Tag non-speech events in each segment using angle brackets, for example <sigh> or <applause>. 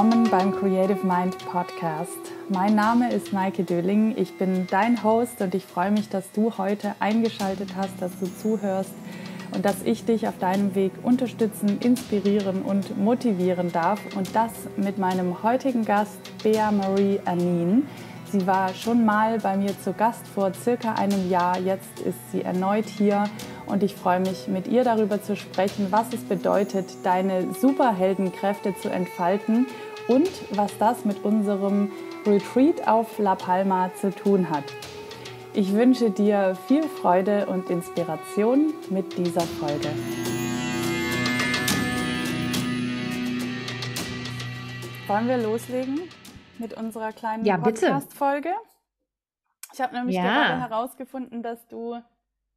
willkommen beim Creative Mind Podcast. Mein Name ist Maike Döling, ich bin dein Host und ich freue mich, dass du heute eingeschaltet hast, dass du zuhörst und dass ich dich auf deinem Weg unterstützen, inspirieren und motivieren darf und das mit meinem heutigen Gast Bea Marie Anin. Sie war schon mal bei mir zu Gast vor circa einem Jahr, jetzt ist sie erneut hier und ich freue mich, mit ihr darüber zu sprechen, was es bedeutet, deine Superheldenkräfte zu entfalten und was das mit unserem Retreat auf La Palma zu tun hat. Ich wünsche dir viel Freude und Inspiration mit dieser Folge. Wollen wir loslegen mit unserer kleinen ja, Podcast-Folge? Ich habe nämlich ja. gerade herausgefunden, dass du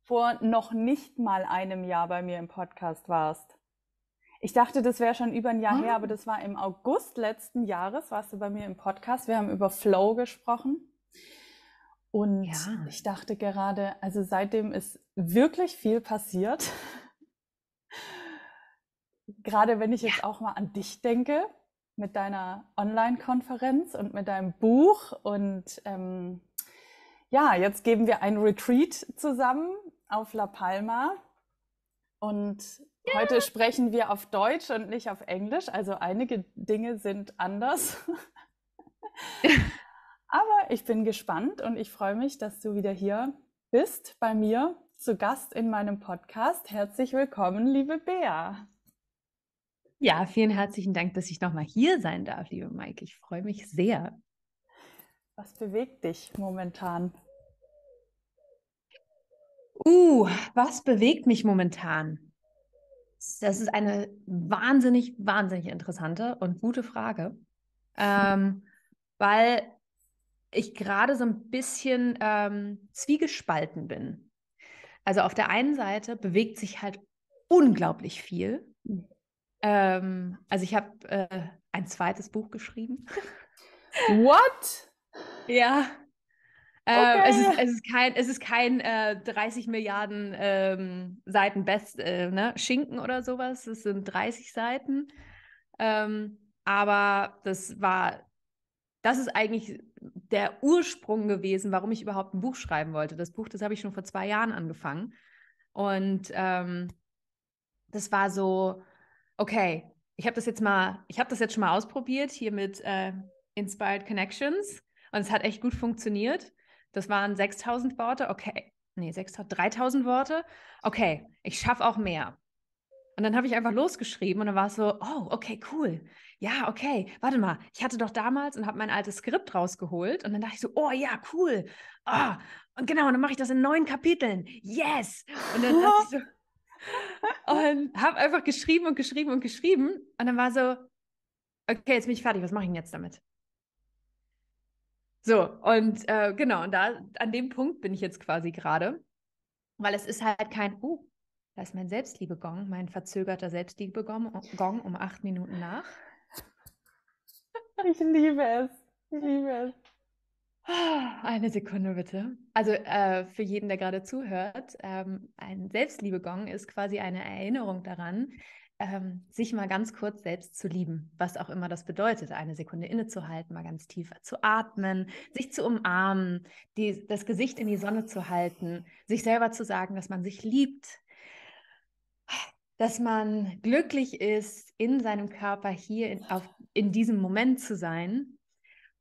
vor noch nicht mal einem Jahr bei mir im Podcast warst. Ich dachte, das wäre schon über ein Jahr hm. her, aber das war im August letzten Jahres, warst du bei mir im Podcast. Wir haben über Flow gesprochen. Und ja. ich dachte gerade, also seitdem ist wirklich viel passiert. gerade wenn ich ja. jetzt auch mal an dich denke, mit deiner Online-Konferenz und mit deinem Buch. Und ähm, ja, jetzt geben wir ein Retreat zusammen auf La Palma. Und ja. Heute sprechen wir auf Deutsch und nicht auf Englisch, also einige Dinge sind anders. <laughs> Aber ich bin gespannt und ich freue mich, dass du wieder hier bist bei mir zu Gast in meinem Podcast. Herzlich willkommen, liebe Bea. Ja, vielen herzlichen Dank, dass ich nochmal hier sein darf, liebe Mike. Ich freue mich sehr. Was bewegt dich momentan? Uh, was bewegt mich momentan? Das ist eine wahnsinnig, wahnsinnig interessante und gute Frage, ähm, weil ich gerade so ein bisschen ähm, zwiegespalten bin. Also auf der einen Seite bewegt sich halt unglaublich viel. Ähm, also ich habe äh, ein zweites Buch geschrieben. What? ja, Okay. Ähm, es, ist, es, ist, kein, es ist kein äh, 30 Milliarden ähm, Seiten Best, äh, ne? Schinken oder sowas. Es sind 30 Seiten. Ähm, aber das war, das ist eigentlich der Ursprung gewesen, warum ich überhaupt ein Buch schreiben wollte. Das Buch, das habe ich schon vor zwei Jahren angefangen. Und ähm, das war so, okay, ich habe das jetzt mal, ich habe das jetzt schon mal ausprobiert hier mit äh, Inspired Connections. Und es hat echt gut funktioniert. Das waren 6000 Worte, okay. Nee, 6000, 3000 Worte, okay, ich schaffe auch mehr. Und dann habe ich einfach losgeschrieben und dann war es so, oh, okay, cool. Ja, okay, warte mal. Ich hatte doch damals und habe mein altes Skript rausgeholt und dann dachte ich so, oh ja, cool. Oh, und genau, und dann mache ich das in neun Kapiteln. Yes! Und dann oh. ich so, <laughs> und habe einfach geschrieben und geschrieben und geschrieben und dann war so, okay, jetzt bin ich fertig, was mache ich denn jetzt damit? So, und äh, genau, und da an dem Punkt bin ich jetzt quasi gerade, weil es ist halt kein, uh, da ist mein Selbstliebe-Gong, mein verzögerter Selbstliebe-Gong um acht Minuten nach. Ich liebe es. Ich liebe es. Eine Sekunde bitte. Also äh, für jeden, der gerade zuhört, ähm, ein Selbstliebe-Gong ist quasi eine Erinnerung daran, ähm, sich mal ganz kurz selbst zu lieben, was auch immer das bedeutet. Eine Sekunde innezuhalten, mal ganz tief zu atmen, sich zu umarmen, die, das Gesicht in die Sonne zu halten, sich selber zu sagen, dass man sich liebt, dass man glücklich ist, in seinem Körper hier in, auf, in diesem Moment zu sein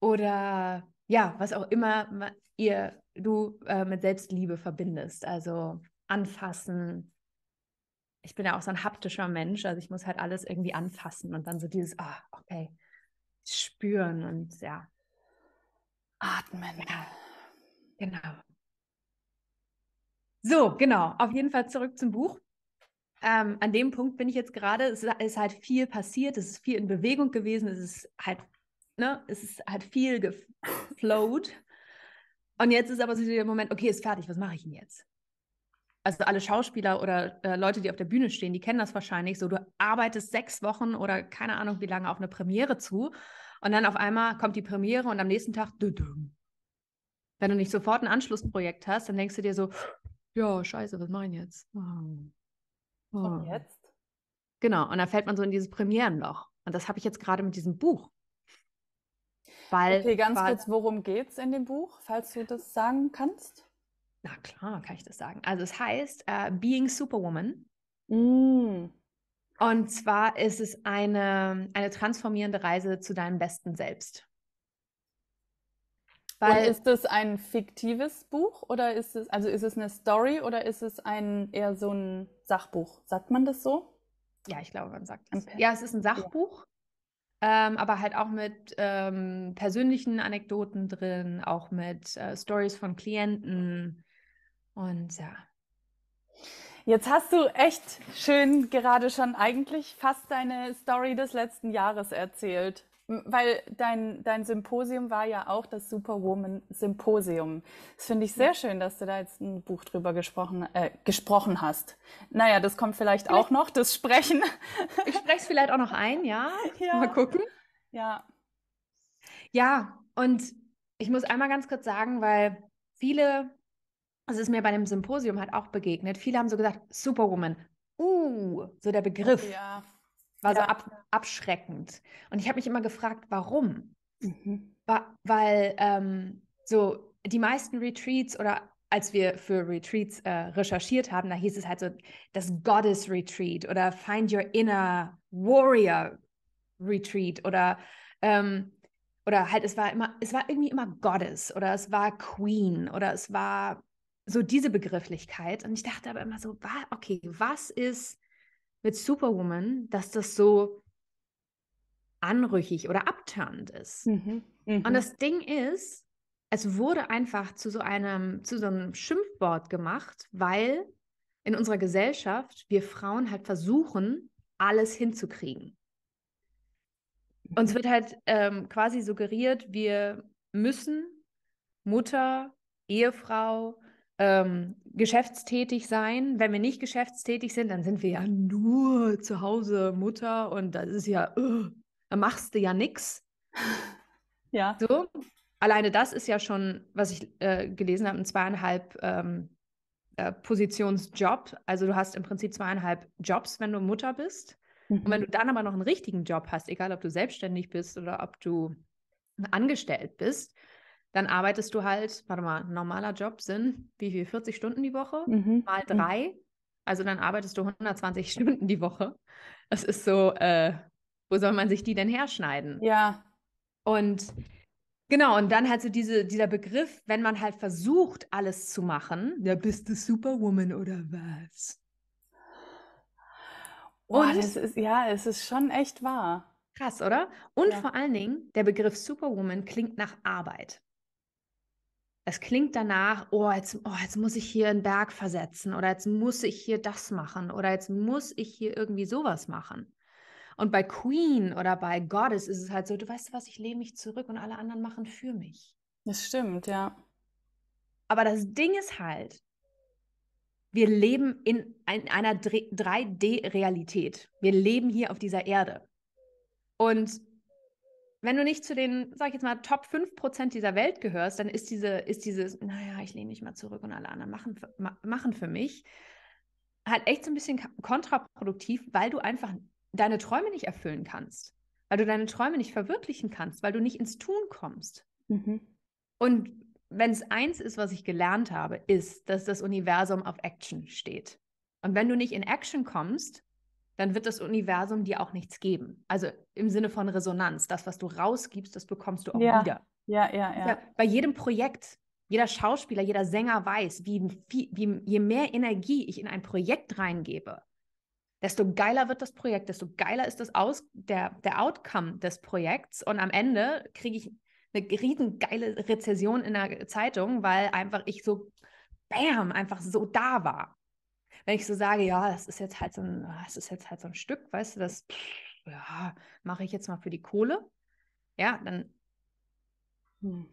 oder ja, was auch immer ihr du äh, mit Selbstliebe verbindest. Also anfassen, ich bin ja auch so ein haptischer Mensch, also ich muss halt alles irgendwie anfassen und dann so dieses, ah, oh, okay, spüren und ja. Atmen. Genau. So, genau. Auf jeden Fall zurück zum Buch. Ähm, an dem Punkt bin ich jetzt gerade. Es ist halt viel passiert, es ist viel in Bewegung gewesen, es ist halt, ne, es ist halt viel geflowt. Und jetzt ist aber so der Moment, okay, ist fertig, was mache ich denn jetzt? also alle Schauspieler oder äh, Leute, die auf der Bühne stehen, die kennen das wahrscheinlich so. Du arbeitest sechs Wochen oder keine Ahnung wie lange auf eine Premiere zu und dann auf einmal kommt die Premiere und am nächsten Tag, wenn du nicht sofort ein Anschlussprojekt hast, dann denkst du dir so, ja, scheiße, was mache ich jetzt? Wow. Ah. Wow. Und ah. jetzt? Genau, und dann fällt man so in dieses Premierenloch. Und das habe ich jetzt gerade mit diesem Buch. Weil, okay, ganz weil, kurz, worum geht es in dem Buch, falls du das sagen kannst? Na klar, kann ich das sagen. Also es heißt uh, Being Superwoman. Mm. Und zwar ist es eine, eine transformierende Reise zu deinem besten Selbst. Weil ist es ein fiktives Buch oder ist es, also ist es eine Story oder ist es ein eher so ein Sachbuch? Sagt man das so? Ja, ich glaube, man sagt es. Ja, es ist ein Sachbuch, ja. ähm, aber halt auch mit ähm, persönlichen Anekdoten drin, auch mit äh, Stories von Klienten. Und ja. Jetzt hast du echt schön gerade schon eigentlich fast deine Story des letzten Jahres erzählt. Weil dein, dein Symposium war ja auch das Superwoman Symposium. Das finde ich sehr schön, dass du da jetzt ein Buch drüber gesprochen, äh, gesprochen hast. Naja, das kommt vielleicht, vielleicht auch noch, das Sprechen. Ich spreche es vielleicht auch noch ein, ja? <laughs> ja. Mal gucken. Ja. Ja, und ich muss einmal ganz kurz sagen, weil viele es ist mir bei einem Symposium halt auch begegnet. Viele haben so gesagt, Superwoman, uh, so der Begriff ja. war ja. so ab, abschreckend. Und ich habe mich immer gefragt, warum? Mhm. War, weil ähm, so die meisten Retreats oder als wir für Retreats äh, recherchiert haben, da hieß es halt so das Goddess Retreat oder Find Your Inner Warrior Retreat oder ähm, oder halt es war immer es war irgendwie immer Goddess oder es war Queen oder es war so diese Begrifflichkeit. Und ich dachte aber immer so, okay, was ist mit Superwoman, dass das so anrüchig oder abtörend ist? Mhm. Mhm. Und das Ding ist, es wurde einfach zu so einem, zu so einem Schimpfwort gemacht, weil in unserer Gesellschaft wir Frauen halt versuchen, alles hinzukriegen. Uns wird halt ähm, quasi suggeriert, wir müssen Mutter, Ehefrau, ähm, geschäftstätig sein. Wenn wir nicht geschäftstätig sind, dann sind wir ja nur zu Hause Mutter und das ist ja, uh, da machst du ja nichts. <laughs> Ja. So. Alleine das ist ja schon, was ich äh, gelesen habe, ein zweieinhalb ähm, äh, Positionsjob. Also du hast im Prinzip zweieinhalb Jobs, wenn du Mutter bist. Mhm. Und wenn mhm. du dann aber noch einen richtigen Job hast, egal ob du selbstständig bist oder ob du angestellt bist, dann arbeitest du halt, warte mal, normaler Job sind wie viel? 40 Stunden die Woche mhm. mal drei. Also dann arbeitest du 120 <laughs> Stunden die Woche. Das ist so, äh, wo soll man sich die denn herschneiden? Ja. Und genau, und dann halt so diese, dieser Begriff, wenn man halt versucht, alles zu machen, ja, bist du Superwoman oder was? Oh, und, das ist, ja, es ist schon echt wahr. Krass, oder? Und ja. vor allen Dingen, der Begriff Superwoman klingt nach Arbeit es klingt danach, oh jetzt, oh, jetzt muss ich hier einen Berg versetzen oder jetzt muss ich hier das machen oder jetzt muss ich hier irgendwie sowas machen. Und bei Queen oder bei Goddess ist es halt so, du weißt was, ich lehne mich zurück und alle anderen machen für mich. Das stimmt, ja. Aber das Ding ist halt, wir leben in, einer 3D-Realität. Wir leben hier auf dieser Erde. Und wenn du nicht zu den, sag ich jetzt mal, Top 5% Prozent dieser Welt gehörst, dann ist diese, ist dieses, naja, ich lehne mich mal zurück und alle anderen machen, für, machen für mich, halt echt so ein bisschen kontraproduktiv, weil du einfach deine Träume nicht erfüllen kannst, weil du deine Träume nicht verwirklichen kannst, weil du nicht ins Tun kommst. Mhm. Und wenn es eins ist, was ich gelernt habe, ist, dass das Universum auf Action steht. Und wenn du nicht in Action kommst, dann wird das Universum dir auch nichts geben. Also im Sinne von Resonanz. Das, was du rausgibst, das bekommst du auch ja. wieder. Ja, ja, ja, ja. Bei jedem Projekt, jeder Schauspieler, jeder Sänger weiß, wie, wie, je mehr Energie ich in ein Projekt reingebe, desto geiler wird das Projekt, desto geiler ist das Aus, der, der Outcome des Projekts. Und am Ende kriege ich eine riesen geile Rezession in der Zeitung, weil einfach ich so, bam, einfach so da war wenn ich so sage, ja, das ist jetzt halt so ein, ah, das ist jetzt halt so ein Stück, weißt du, das ja, mache ich jetzt mal für die Kohle, ja, dann. Hm.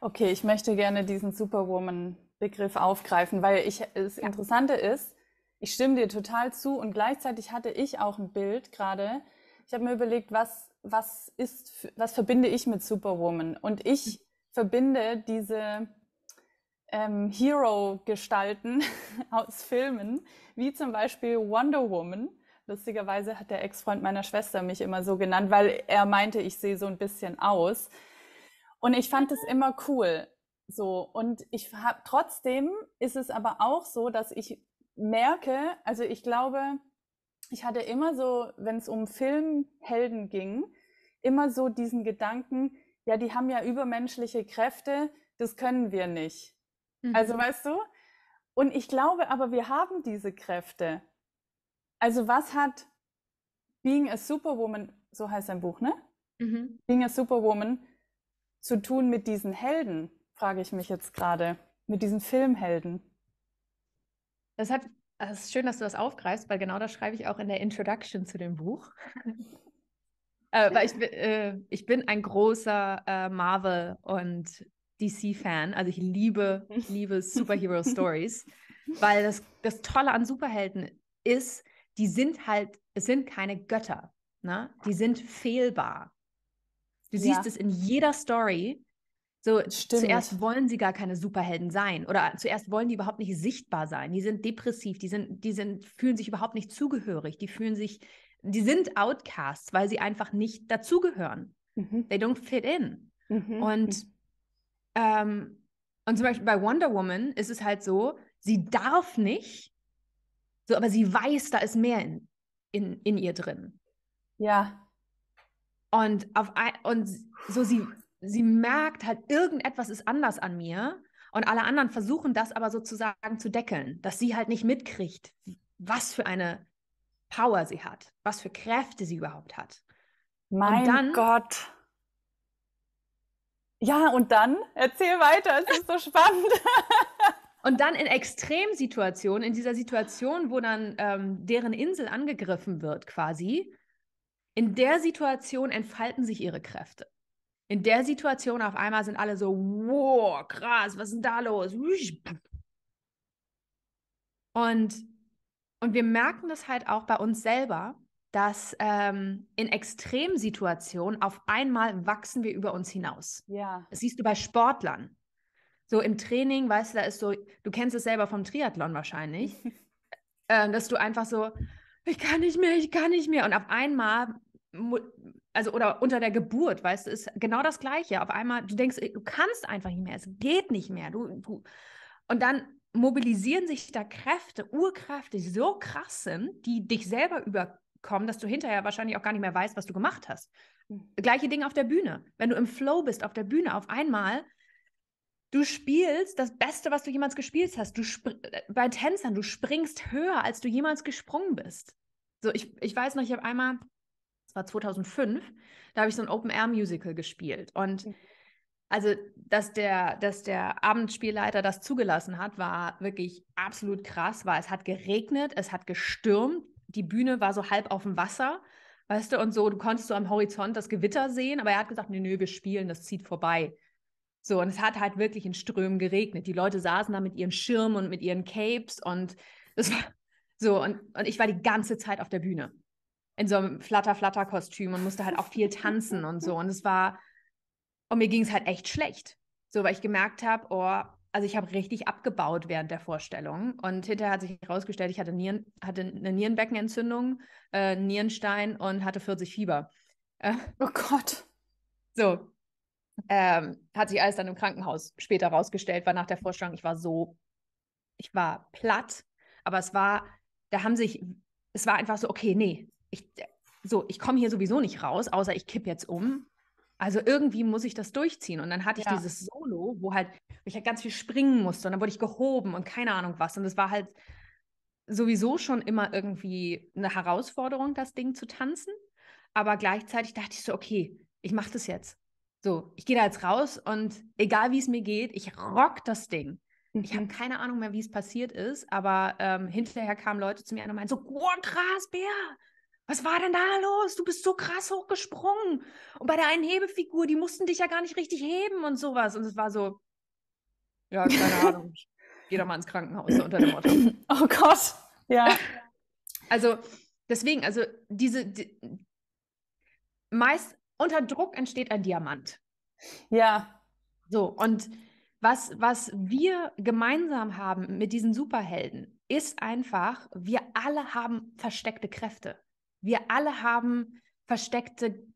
Okay, ich möchte gerne diesen Superwoman-Begriff aufgreifen, weil ich, das ja. Interessante ist, ich stimme dir total zu und gleichzeitig hatte ich auch ein Bild gerade. Ich habe mir überlegt, was, was ist, was verbinde ich mit Superwoman? Und ich hm. verbinde diese ähm, Hero gestalten <laughs> aus Filmen, wie zum Beispiel Wonder Woman. Lustigerweise hat der Ex-Freund meiner Schwester mich immer so genannt, weil er meinte, ich sehe so ein bisschen aus. Und ich fand es immer cool. So. Und ich habe trotzdem ist es aber auch so, dass ich merke, also ich glaube, ich hatte immer so, wenn es um Filmhelden ging, immer so diesen Gedanken, ja, die haben ja übermenschliche Kräfte, das können wir nicht. Also, mhm. Also weißt du? Und ich glaube aber, wir haben diese Kräfte. Also was hat Being a Superwoman, so heißt sein Buch, ne? Mhm. Being a Superwoman zu tun mit diesen Helden, frage ich mich jetzt gerade, mit diesen Filmhelden. Das hat, es ist schön, dass du das aufgreifst, weil genau das schreibe ich auch in der Introduction zu dem Buch. <laughs> äh, weil ich, äh, ich bin ein großer äh, Marvel- und DC-Fan. Also ich liebe, <laughs> liebe Superhero Stories, weil das, das Tolle an Superhelden ist, die sind halt, es sind keine Götter. Ne? Die sind fehlbar. Du ja. siehst es in jeder Story. So, zuerst wollen sie gar keine Superhelden sein oder zuerst wollen die überhaupt nicht sichtbar sein. Die sind depressiv, die sind, die sind, fühlen sich überhaupt nicht zugehörig, die fühlen sich, die sind Outcasts, weil sie einfach nicht dazugehören. Mhm. They don't fit in. Mhm. Und mhm. Ähm, und zum Beispiel bei Wonder Woman ist es halt so, sie darf nicht, so, aber sie weiß, da ist mehr in, in, in ihr drin. Ja. Und, auf ein, und so, sie, sie merkt halt, irgendetwas ist anders an mir. Und alle anderen versuchen das aber sozusagen zu deckeln, dass sie halt nicht mitkriegt, was für eine Power sie hat, was für Kräfte sie überhaupt hat. Mein dann, Gott. Ja, und dann erzähl weiter, es ist so spannend. <laughs> Und dann in Extremsituationen, in dieser Situation, wo dann ähm, deren Insel angegriffen wird, quasi, in der Situation entfalten sich ihre Kräfte. In der Situation auf einmal sind alle so, wow, krass, was ist denn da los? Und, und wir merken das halt auch bei uns selber, dass ähm, in Extremsituationen auf einmal wachsen wir über uns hinaus. Ja. Das siehst du bei Sportlern. So im Training, weißt du, da ist so, du kennst es selber vom Triathlon wahrscheinlich, <laughs> äh, dass du einfach so, ich kann nicht mehr, ich kann nicht mehr. Und auf einmal, also oder unter der Geburt, weißt du, ist genau das Gleiche. Auf einmal, du denkst, du kannst einfach nicht mehr, es geht nicht mehr. Du, du. Und dann mobilisieren sich da Kräfte, Urkräfte, die so krass sind, die dich selber über kommen, dass du hinterher wahrscheinlich auch gar nicht mehr weißt, was du gemacht hast. Hm. Gleiche Ding auf der Bühne. Wenn du im Flow bist auf der Bühne, auf einmal, du spielst das Beste, was du jemals gespielt hast. Du äh, bei Tänzern, du springst höher, als du jemals gesprungen bist. So, ich, ich weiß noch, ich habe einmal, das war 2005, da habe ich so ein Open-Air-Musical gespielt. Und hm. also, dass der, dass der Abendspielleiter das zugelassen hat, war wirklich absolut krass, weil es hat geregnet, es hat gestürmt, die Bühne war so halb auf dem Wasser, weißt du, und so, du konntest so am Horizont das Gewitter sehen, aber er hat gesagt, nee, nö, wir spielen, das zieht vorbei. So, und es hat halt wirklich in Strömen geregnet. Die Leute saßen da mit ihren Schirmen und mit ihren Capes und das war <laughs> so, und, und ich war die ganze Zeit auf der Bühne. In so einem Flatter-Flatter-Kostüm und musste halt auch viel tanzen und so. Und es war, und mir ging es halt echt schlecht. So, weil ich gemerkt habe, oh, also ich habe richtig abgebaut während der Vorstellung und hinterher hat sich herausgestellt, ich hatte, Nieren, hatte eine Nierenbeckenentzündung, äh, Nierenstein und hatte 40 Fieber. Äh, <laughs> oh Gott. So. Ähm, hat sich alles dann im Krankenhaus später herausgestellt, weil nach der Vorstellung, ich war so, ich war platt, aber es war, da haben sich, es war einfach so, okay, nee, ich, so, ich komme hier sowieso nicht raus, außer ich kipp jetzt um. Also irgendwie muss ich das durchziehen. Und dann hatte ich ja. dieses Solo, wo halt, ich halt ganz viel springen musste und dann wurde ich gehoben und keine Ahnung was. Und das war halt sowieso schon immer irgendwie eine Herausforderung, das Ding zu tanzen. Aber gleichzeitig dachte ich so, okay, ich mache das jetzt. So, ich gehe da jetzt raus und egal wie es mir geht, ich rock das Ding. Ich habe mhm. keine Ahnung mehr, wie es passiert ist, aber ähm, hinterher kamen Leute zu mir und meinten so, oh, krass, Bär, was war denn da los? Du bist so krass hochgesprungen. Und bei der einen Hebefigur, die mussten dich ja gar nicht richtig heben und sowas. Und es war so, ja, keine <laughs> Ahnung. Geh doch mal ins Krankenhaus unter dem Motto. <laughs> Oh Gott, ja. <laughs> Also deswegen, also diese, die, meist unter Druck entsteht ein Diamant. Ja. So, und was, was wir gemeinsam haben mit diesen Superhelden, ist einfach, wir alle haben versteckte Kräfte. Wir alle haben versteckte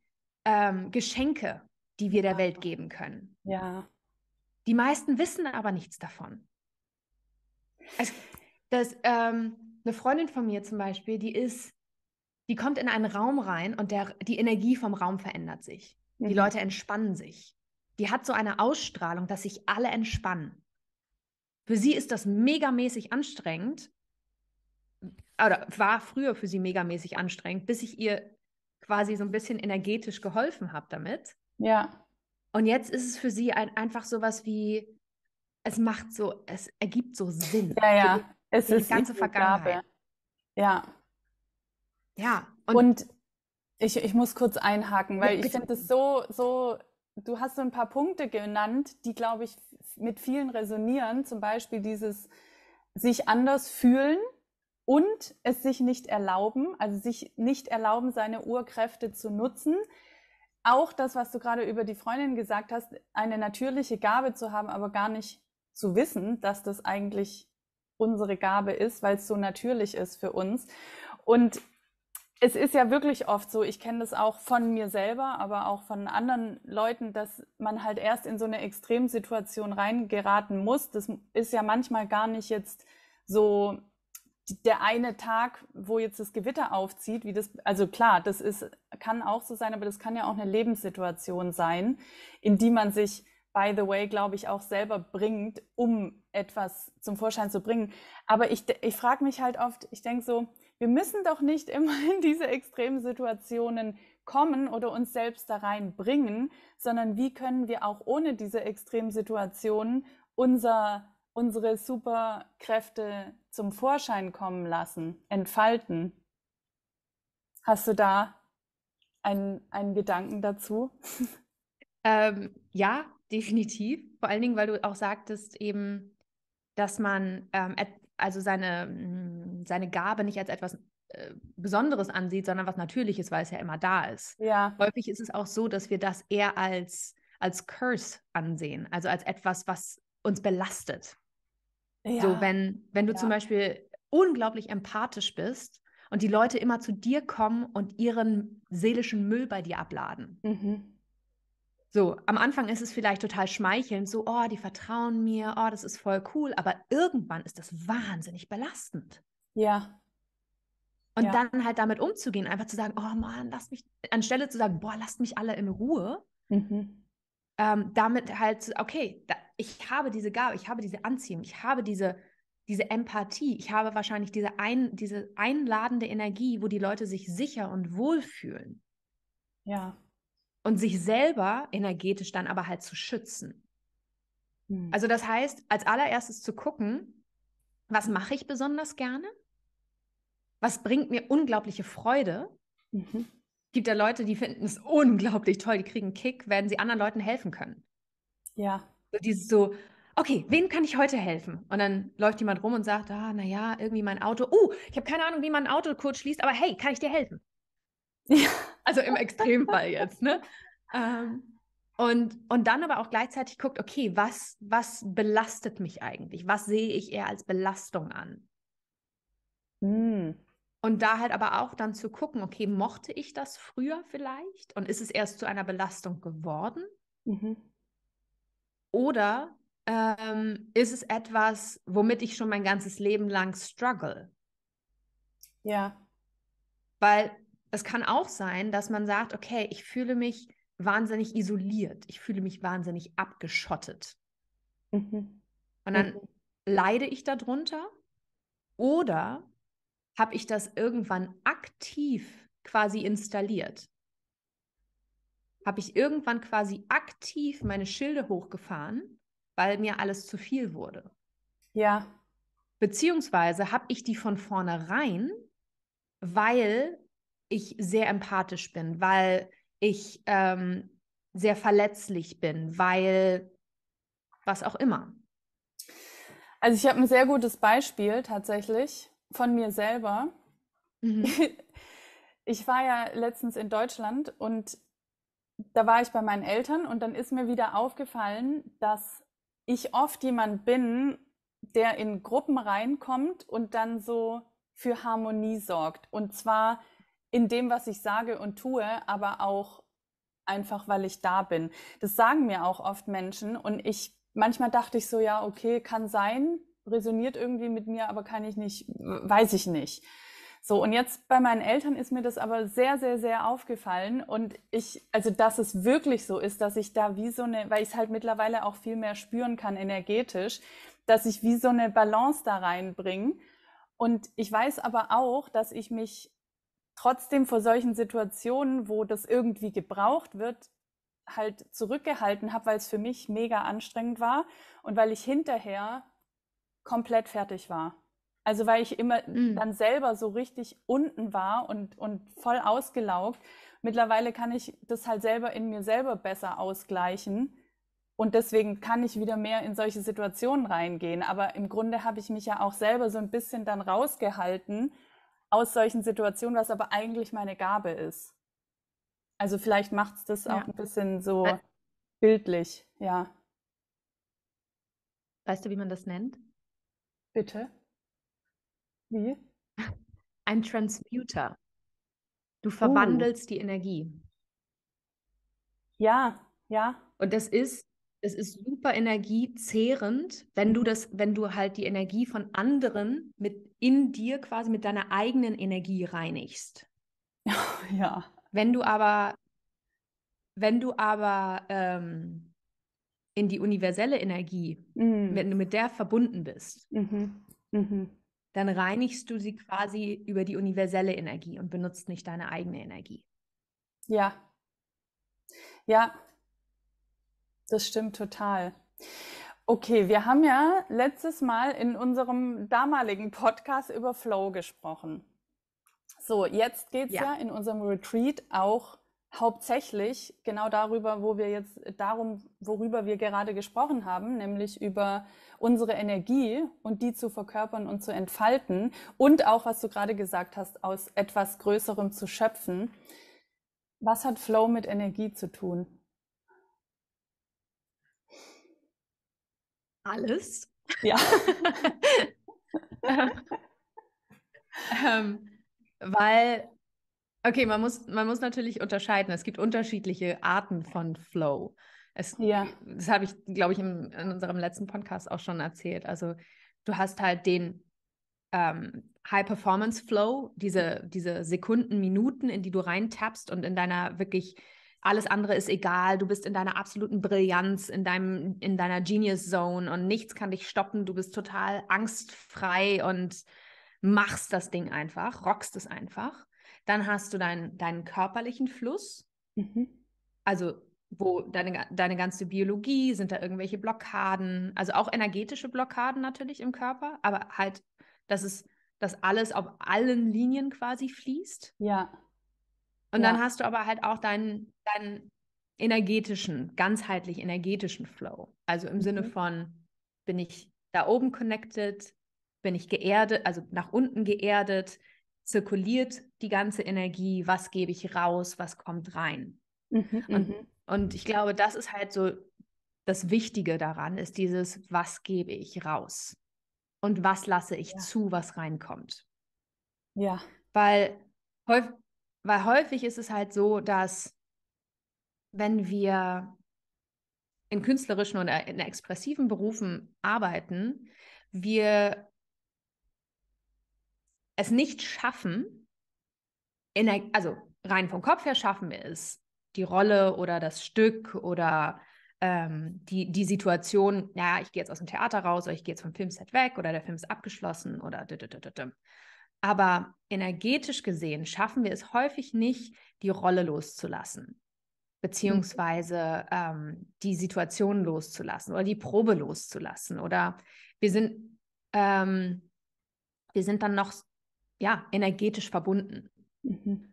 ähm, Geschenke, die wir der ja. Welt geben können. Ja. Die meisten wissen aber nichts davon. Also, das, ähm, eine Freundin von mir zum Beispiel, die ist, die kommt in einen Raum rein und der, die Energie vom Raum verändert sich. Mhm. Die Leute entspannen sich. Die hat so eine Ausstrahlung, dass sich alle entspannen. Für sie ist das megamäßig anstrengend, oder war früher für sie megamäßig anstrengend, bis ich ihr quasi so ein bisschen energetisch geholfen habe damit. Ja. Und jetzt ist es für sie ein, einfach was wie, es macht so, es ergibt so Sinn. Ja, ja. Die, es die ist die ganze Vergangenheit. Gabe. Ja. Ja. Und, und, ich, ich muss kurz einhaken, weil bitte. ich finde das so, so, du hast so ein paar Punkte genannt, die, glaube ich, mit vielen resonieren. Zum Beispiel dieses sich anders fühlen und es sich nicht erlauben, also sich nicht erlauben, seine Urkräfte zu nutzen. Auch das, was du gerade über die Freundin gesagt hast, eine natürliche Gabe zu haben, aber gar nicht zu wissen, dass das eigentlich unsere Gabe ist, weil es so natürlich ist für uns. Und es ist ja wirklich oft so, ich kenne das auch von mir selber, aber auch von anderen Leuten, dass man halt erst in so eine Extremsituation reingeraten muss. Das ist ja manchmal gar nicht jetzt so der eine Tag, wo jetzt das Gewitter aufzieht, wie das, also klar, das ist, kann auch so sein, aber das kann ja auch eine Lebenssituation sein, in die man sich, by the way, glaube ich, auch selber bringt, um etwas zum Vorschein zu bringen. Aber ich, ich frage mich halt oft, ich denke so, wir müssen doch nicht immer <laughs> in diese extremen Situationen kommen oder uns selbst da reinbringen, sondern wie können wir auch ohne diese extremen Situationen unser, unsere Superkräfte zum Vorschein kommen lassen, entfalten. Hast du da einen, einen Gedanken dazu? <laughs> Ähm, ja, definitiv. Vor allen Dingen, weil du auch sagtest eben, dass man ähm, also seine, hm, seine Gabe nicht als etwas äh, Besonderes ansieht, sondern was Natürliches, weil es ja immer da ist. Ja. Häufig ist es auch so, dass wir das eher als, als Curse ansehen, also als etwas, was uns belastet. Ja. So, wenn, wenn du ja. zum Beispiel unglaublich empathisch bist und die Leute immer zu dir kommen und ihren seelischen Müll bei dir abladen. Mhm. So, am Anfang ist es vielleicht total schmeichelnd, so, oh, die vertrauen mir, oh, das ist voll cool, aber irgendwann ist das wahnsinnig belastend. Ja. Und ja. dann halt damit umzugehen, einfach zu sagen, oh Mann, lass mich, anstelle zu sagen, boah, lasst mich alle in Ruhe, mhm ähm, damit halt, okay, da, ich habe diese Gabe, ich habe diese Anziehung, ich habe diese, diese Empathie, ich habe wahrscheinlich diese, ein, diese einladende Energie, wo die Leute sich sicher und wohlfühlen. Ja. Und sich selber energetisch dann aber halt zu schützen. Hm. Also das heißt, als allererstes zu gucken, was mache ich besonders gerne? Was bringt mir unglaubliche Freude? Mhm gibt ja Leute, die finden es unglaublich toll, die kriegen einen Kick, werden sie anderen Leuten helfen können. Ja. So dieses so, okay, wem kann ich heute helfen? Und dann läuft jemand rum und sagt, ah, naja, irgendwie mein Auto, oh, uh, ich habe keine Ahnung, wie man ein Auto kurz schließt, aber hey, kann ich dir helfen? Ja. Also im Extremfall jetzt, ne? Ähm, und, und dann aber auch gleichzeitig guckt, okay, was, was belastet mich eigentlich? Was sehe ich eher als Belastung an? Hm. Und da halt aber auch dann zu gucken, okay, mochte ich das früher vielleicht? Und ist es erst zu einer Belastung geworden? Mhm. Oder ähm, ist es etwas, womit ich schon mein ganzes Leben lang struggle? Ja. Weil es kann auch sein, dass man sagt, okay, ich fühle mich wahnsinnig isoliert, ich fühle mich wahnsinnig abgeschottet. Mhm. Und dann mhm. leide ich darunter. Oder habe ich das irgendwann aktiv quasi installiert. Habe ich irgendwann quasi aktiv meine Schilde hochgefahren, weil mir alles zu viel wurde. Ja. Beziehungsweise habe ich die von vornherein, weil ich sehr empathisch bin, weil ich ähm, sehr verletzlich bin, weil was auch immer. Also ich habe ein sehr gutes Beispiel tatsächlich von mir selber. Mhm. <laughs> Ich war ja letztens in Deutschland und da war ich bei meinen Eltern und dann ist mir wieder aufgefallen, dass ich oft jemand bin, der in Gruppen reinkommt und dann so für Harmonie sorgt. Und zwar in dem, was ich sage und tue, aber auch einfach, weil ich da bin. Das sagen mir auch oft Menschen und ich manchmal dachte ich so, ja, okay, kann sein, resoniert irgendwie mit mir, aber kann ich nicht, weiß ich nicht. So, und jetzt bei meinen Eltern ist mir das aber sehr, sehr, sehr aufgefallen. Und ich, also dass es wirklich so ist, dass ich da wie so eine, weil ich es halt mittlerweile auch viel mehr spüren kann energetisch, dass ich wie so eine Balance da reinbringe. Und ich weiß aber auch, dass ich mich trotzdem vor solchen Situationen, wo das irgendwie gebraucht wird, halt zurückgehalten habe, weil es für mich mega anstrengend war und weil ich hinterher komplett fertig war. Also weil ich immer mhm. dann selber so richtig unten war und, und voll ausgelaugt. Mittlerweile kann ich das halt selber in mir selber besser ausgleichen. Und deswegen kann ich wieder mehr in solche Situationen reingehen. Aber im Grunde habe ich mich ja auch selber so ein bisschen dann rausgehalten aus solchen Situationen, was aber eigentlich meine Gabe ist. Also vielleicht macht es das ja. auch ein bisschen so bildlich, ja. Weißt du, wie man das nennt? Bitte? Wie? Ein Transmuter. Du oh. verwandelst uh. die Energie. Ja, ja. Und das ist, das ist super energiezehrend, wenn du das, wenn du halt die Energie von anderen mit in dir quasi mit deiner eigenen Energie reinigst. <laughs> Ja. Wenn du aber, wenn du aber ähm, in die universelle Energie, mhm. wenn du mit der verbunden bist, mhm. Mhm. dann reinigst du sie quasi über die universelle Energie und benutzt nicht deine eigene Energie. Ja. Ja, das stimmt total. Okay, wir haben ja letztes Mal in unserem damaligen Podcast über Flow gesprochen. So, jetzt geht es ja. ja in unserem Retreat auch hauptsächlich genau darüber, wo wir jetzt darum, worüber wir gerade gesprochen haben, nämlich über unsere Energie und die zu verkörpern und zu entfalten und auch, was du gerade gesagt hast, aus etwas Größerem zu schöpfen. Was hat Flow mit Energie zu tun? Alles. Ja. <laughs> ähm, weil Okay, man muss, man muss natürlich unterscheiden. Es gibt unterschiedliche Arten von Flow. Es, ja. Das habe ich, glaube ich, im, in unserem letzten Podcast auch schon erzählt. Also du hast halt den ähm, High-Performance-Flow, diese, diese Sekunden, Minuten, in die du reintappst und in deiner wirklich alles andere ist egal, du bist in deiner absoluten Brillanz, in deinem, in deiner Genius Zone und nichts kann dich stoppen, du bist total angstfrei und machst das Ding einfach, rockst es einfach. Dann hast du deinen, deinen körperlichen Fluss. Mhm. Also wo deine, deine ganze Biologie, sind da irgendwelche Blockaden, also auch energetische Blockaden natürlich im Körper, aber halt, dass es, dass alles auf allen Linien quasi fließt. Ja. Und ja. dann hast du aber halt auch deinen, deinen energetischen, ganzheitlich energetischen Flow. Also im mhm. Sinne von, bin ich da oben connected, bin ich geerdet, also nach unten geerdet, zirkuliert die ganze Energie, was gebe ich raus, was kommt rein. Mhm, und, mhm. und ich glaube, das ist halt so das Wichtige daran, ist dieses, was gebe ich raus und was lasse ich ja. zu, was reinkommt. Ja. Weil, weil häufig ist es halt so, dass wenn wir in künstlerischen oder in expressiven Berufen arbeiten, wir es nicht schaffen, der, also rein vom Kopf her schaffen wir es, die Rolle oder das Stück oder ähm, die, die Situation, naja, ich gehe jetzt aus dem Theater raus oder ich gehe jetzt vom Filmset weg oder der Film ist abgeschlossen oder d -d -d -d -d aber energetisch gesehen schaffen wir es häufig nicht, die Rolle loszulassen, beziehungsweise ähm, die Situation loszulassen oder die Probe loszulassen. Oder wir sind, ähm, wir sind dann noch ja, energetisch verbunden. Mhm.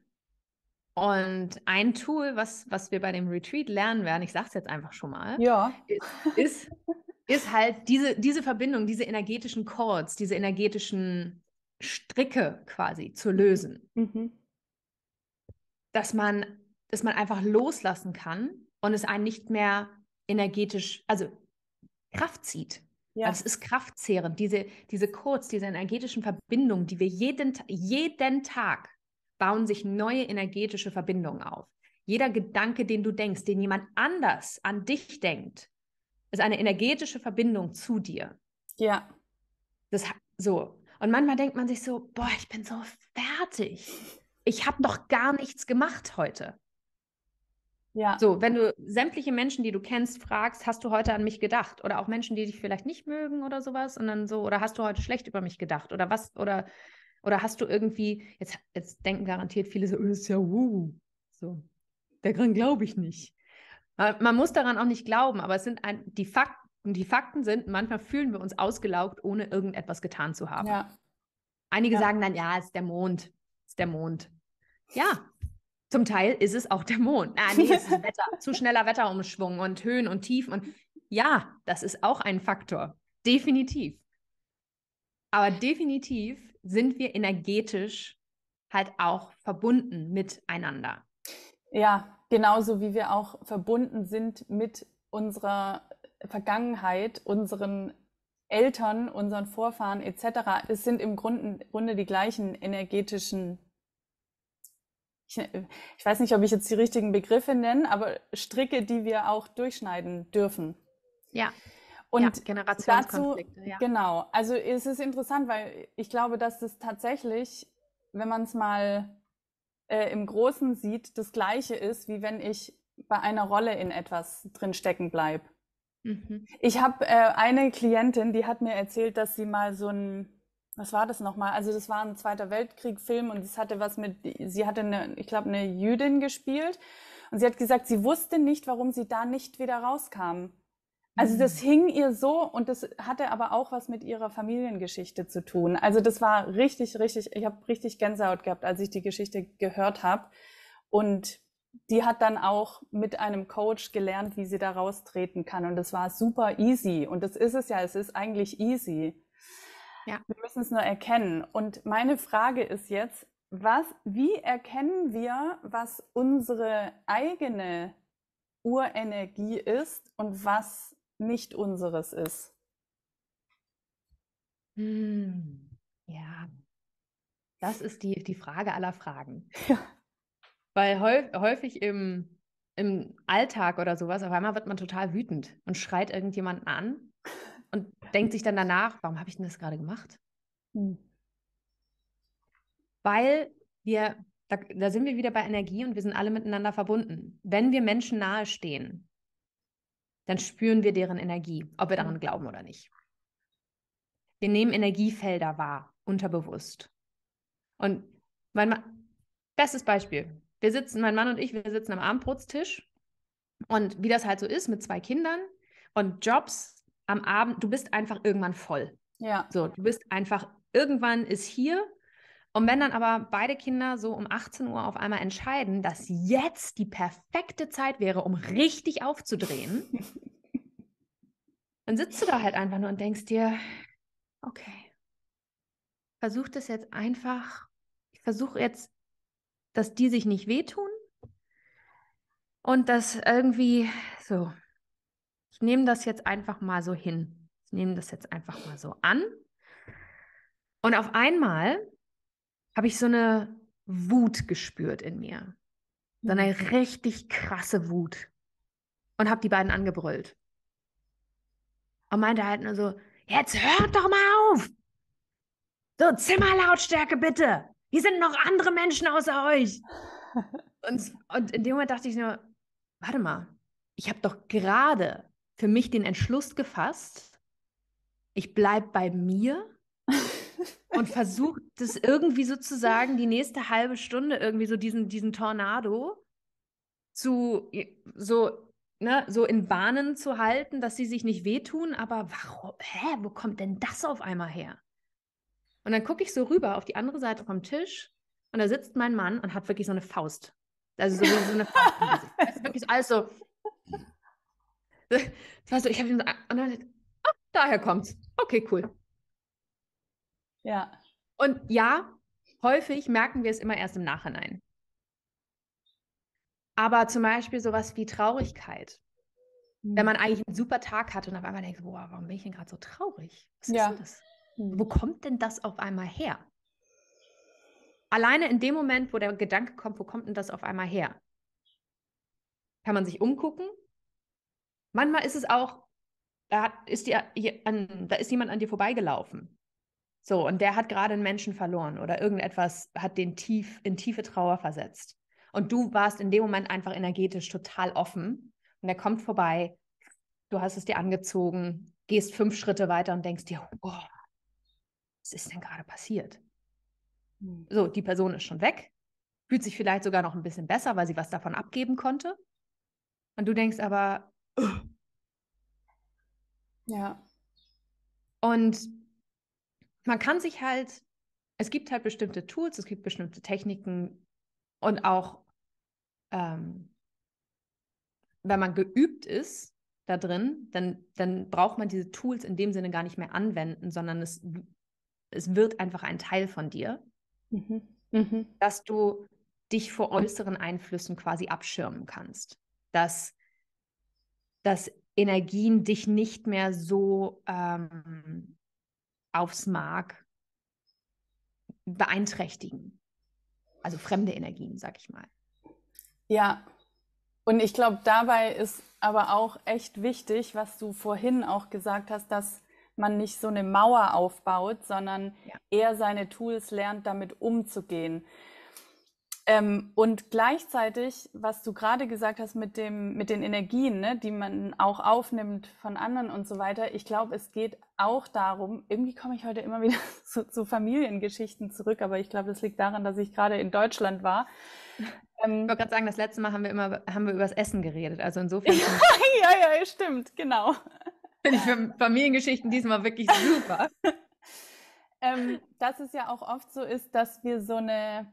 Und ein Tool, was, was wir bei dem Retreat lernen werden, ich sage es jetzt einfach schon mal, ja. ist, ist, ist, halt diese, diese Verbindung, diese energetischen Chords, diese energetischen Stricke quasi zu mhm. lösen. Mhm. Dass, man, dass man einfach loslassen kann und es einen nicht mehr energetisch, also Kraft zieht. Ja. Aber also, es ist kraftzehrend, diese, diese Codes, diese energetischen Verbindungen, die wir jeden, jeden Tag bauen sich neue energetische Verbindungen auf. Jeder Gedanke, den du denkst, den jemand anders an dich denkt, ist eine energetische Verbindung zu dir. Ja. Das, so. Und manchmal denkt man sich so, boah, ich bin so fertig. Ich habe noch gar nichts gemacht heute. Ja. So, wenn du sämtliche Menschen, die du kennst, fragst, hast du heute an mich gedacht? Oder auch Menschen, die dich vielleicht nicht mögen oder sowas, und dann so, oder hast du heute schlecht über mich gedacht? Oder was, oder, oder hast du irgendwie, jetzt, jetzt denken garantiert viele so, oh, ist ja wuh. So, daran glaube ich nicht. Äh, man muss daran auch nicht glauben, aber es sind ein, die Fakten, die Fakten sind, manchmal fühlen wir uns ausgelaugt, ohne irgendetwas getan zu haben. Ja. Einige ja. sagen dann, ja, es ist der Mond, es ist der Mond. Ja, zum Teil ist es auch der Mond. Ah, nee, es ist Wetter, zu schneller Wetterumschwung und Höhen und Tiefen. Und ja, das ist auch ein Faktor. Definitiv. Aber definitiv sind wir energetisch halt auch verbunden miteinander. Ja, genauso wie wir auch verbunden sind mit unserer Vergangenheit, unseren Eltern, unseren Vorfahren etc. Es sind im Grunde, Grunde die gleichen energetischen ich, äh, ich weiß nicht, ob ich jetzt die richtigen Begriffe nenne, aber Stricke, die wir auch durchschneiden dürfen. Ja. Und ja, dazu, ja. genau, also es ist interessant, weil ich glaube, dass das tatsächlich, wenn man es mal äh, im Großen sieht, das Gleiche ist, wie wenn ich bei einer Rolle in etwas drin stecken bleibe. Mhm. Ich habe äh, eine Klientin, die hat mir erzählt, dass sie mal so ein was war das nochmal? Also das war ein Zweiter Weltkrieg-Film und es hatte was mit, sie hatte eine, ich glaube, eine Jüdin gespielt und sie hat gesagt, sie wusste nicht, warum sie da nicht wieder rauskam. Also das mhm. hing ihr so und das hatte aber auch was mit ihrer Familiengeschichte zu tun. Also das war richtig, richtig, ich habe richtig Gänsehaut gehabt, als ich die Geschichte gehört habe. Und die hat dann auch mit einem Coach gelernt, wie sie da raustreten kann. Und das war super easy. Und das ist es ja, es ist eigentlich easy. Ja. Wir müssen es nur erkennen. Und meine Frage ist jetzt, was, wie erkennen wir, was unsere eigene Urenergie ist und was nicht unseres ist? Hm, ja, das ist die, die Frage aller Fragen. Ja. Weil häufig im, im Alltag oder sowas, auf einmal wird man total wütend und schreit irgendjemanden an und denkt sich dann danach, warum habe ich denn das gerade gemacht? Hm. Weil wir, da, da, sind wir wieder bei Energie und wir sind alle miteinander verbunden. Wenn wir Menschen nahestehen, dann spüren wir deren Energie, ob wir daran glauben oder nicht. Wir nehmen Energiefelder wahr, unterbewusst. Und mein Ma bestes Beispiel. Wir sitzen, mein Mann und ich, wir sitzen am Abendbrotstisch und wie das halt so ist mit zwei Kindern und Jobs, am Abend, du bist einfach irgendwann voll. Ja. So, du bist einfach, irgendwann ist hier. Und wenn dann aber beide Kinder so um 18 Uhr auf einmal entscheiden, dass jetzt die perfekte Zeit wäre, um richtig aufzudrehen, dann sitzt du da halt einfach nur und denkst dir, okay, versuch das jetzt einfach, ich versuche jetzt, dass die sich nicht wehtun und dass irgendwie so, ich nehme das jetzt einfach mal so hin. Ich nehme das jetzt einfach mal so an. Und auf einmal habe ich so eine Wut gespürt in mir. So eine mhm. richtig krasse Wut. Und habe die beiden angebrüllt. Und meinte halt nur so, jetzt hört doch mal auf. So, Zimmerlautstärke bitte. Hier sind noch andere Menschen außer euch. <laughs> Und, und in dem Moment dachte ich nur, warte mal, ich habe doch gerade für mich den Entschluss gefasst, ich bleibe bei mir <laughs> und versuche das irgendwie sozusagen die nächste halbe Stunde irgendwie so diesen, diesen Tornado zu so, ne, so in Bahnen zu halten, dass sie sich nicht wehtun, aber warum, hä, wo kommt denn das auf einmal her? Und dann gucke ich so rüber auf die andere Seite vom Tisch und da sitzt mein Mann und hat wirklich so eine Faust. Also so, so eine Faust. Das ist also wirklich so alles so das war so, ich habe ihn so, und dann, ah, daher kommt's. Okay, cool. Ja. Und ja, häufig merken wir es immer erst im Nachhinein. Aber zum Beispiel sowas wie Traurigkeit. Mhm. Wenn hm. man eigentlich einen super Tag hat und auf einmal denkt, boah, warum bin ich denn gerade so traurig? Was ja. ist das? Wo kommt denn das auf einmal her? Alleine in dem Moment, wo der Gedanke kommt, wo kommt denn das auf einmal her? Kann man sich umgucken Manchmal ist es auch, da, ist die, an, da ist jemand an dir vorbeigelaufen. So, und der hat gerade einen Menschen verloren oder irgendetwas hat den tief in tiefe Trauer versetzt. Und du warst in dem Moment einfach energetisch total offen. Und er kommt vorbei, du hast es dir angezogen, gehst fünf Schritte weiter und denkst dir, boah, was ist denn gerade passiert? Hm. So, die Person ist schon weg, fühlt sich vielleicht sogar noch ein bisschen besser, weil sie was davon abgeben konnte. Und du denkst aber, ja. Und man kann sich halt, es gibt halt bestimmte Tools, es gibt bestimmte Techniken und auch, ähm, wenn man geübt ist da drin, dann, dann braucht man diese Tools in dem Sinne gar nicht mehr anwenden, sondern es, es wird einfach ein Teil von dir, mhm. Mhm. dass du dich vor äußeren Einflüssen quasi abschirmen kannst. Dass dass Energien dich nicht mehr so ähm, aufs Mark beeinträchtigen. Also fremde Energien, sag ich mal. Ja, und ich glaube, dabei ist aber auch echt wichtig, was du vorhin auch gesagt hast, dass man nicht so eine Mauer aufbaut, sondern ja. eher seine Tools lernt, damit umzugehen. Ähm, und gleichzeitig, was du gerade gesagt hast mit, dem, mit den Energien, ne, die man auch aufnimmt von anderen und so weiter, ich glaube, es geht auch darum, irgendwie komme ich heute immer wieder <laughs> zu, zu Familiengeschichten zurück, aber ich glaube, das liegt daran, dass ich gerade in Deutschland war. Ähm, ich wollte gerade sagen, das letzte Mal haben wir immer haben wir über das Essen geredet, also insofern. <laughs> ja, ja, stimmt, genau. Finde ich für Familiengeschichten diesmal wirklich super. <laughs> ähm, dass es ja auch oft so ist, dass wir so eine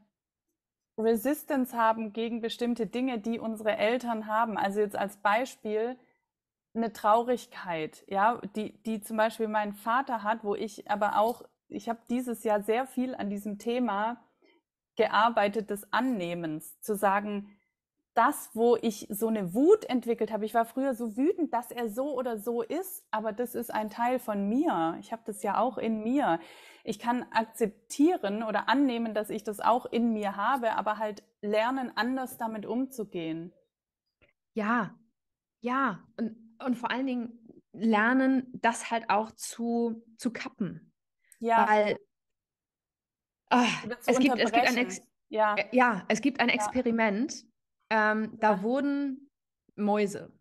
Resistance haben gegen bestimmte Dinge, die unsere Eltern haben. Also jetzt als Beispiel eine Traurigkeit, ja, die, die zum Beispiel mein Vater hat, wo ich aber auch, ich habe dieses Jahr sehr viel an diesem Thema gearbeitet des Annehmens, zu sagen, das, wo ich so eine Wut entwickelt habe. Ich war früher so wütend, dass er so oder so ist, aber das ist ein Teil von mir. Ich habe das ja auch in mir. Ich kann akzeptieren oder annehmen, dass ich das auch in mir habe, aber halt lernen, anders damit umzugehen. Ja, ja. Und, und vor allen Dingen lernen, das halt auch zu, zu kappen. Ja. Weil oh, es, gibt, es gibt ein Ex ja. Äh, ja, es gibt ein Experiment. Ähm, Da wurden Mäuse,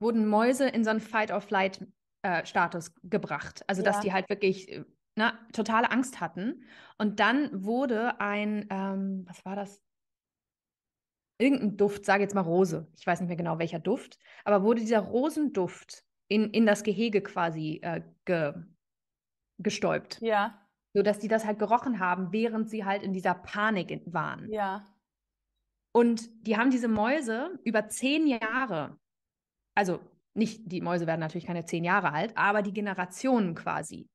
wurden Mäuse in so einen Fight-or-Flight-Status äh, gebracht. Also, ja. dass die halt wirklich äh, na, ne, totale Angst hatten. Und dann wurde ein, ähm, was war das? Irgendein Duft, sage jetzt mal Rose, ich weiß nicht mehr genau welcher Duft, aber wurde dieser Rosenduft in, in das Gehege quasi äh, ge, gestäubt. Ja. So dass die das halt gerochen haben, während sie halt in dieser Panik waren. Ja. Und die haben diese Mäuse über zehn Jahre, also nicht, die Mäuse werden natürlich keine zehn Jahre alt, aber die Generationen quasi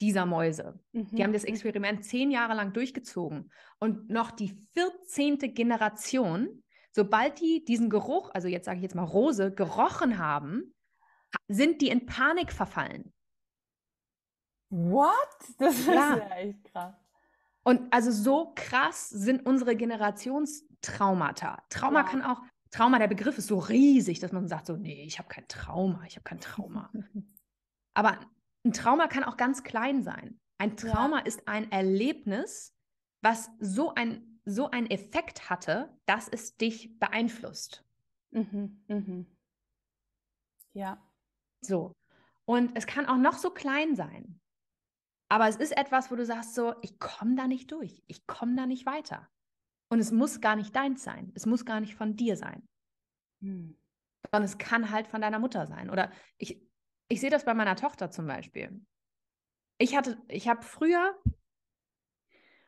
dieser Mäuse. Mhm. Die haben das mhm. Experiment zehn Jahre lang durchgezogen. Und noch die 14. Generation, sobald die diesen Geruch, also jetzt sage ich jetzt mal Rose, gerochen haben, sind die in Panik verfallen. What? Das ist ja, ja echt krass. Und also so krass sind unsere Generationstraumata. Trauma ja. kann auch, Trauma, der Begriff ist so riesig, dass man sagt so, nee, ich habe kein Trauma, ich habe kein Trauma. <laughs> Aber ein Trauma kann auch ganz klein sein. Ein Trauma ja. ist ein Erlebnis, was so ein so einen Effekt hatte, dass es dich beeinflusst. Mhm, mhm. Ja. So. Und es kann auch noch so klein sein. Aber es ist etwas, wo du sagst so, ich komme da nicht durch, ich komme da nicht weiter. Und es muss gar nicht deins sein, es muss gar nicht von dir sein. Hm. Sondern es kann halt von deiner Mutter sein. Oder ich, ich sehe das bei meiner Tochter zum Beispiel. Ich hatte, ich habe früher,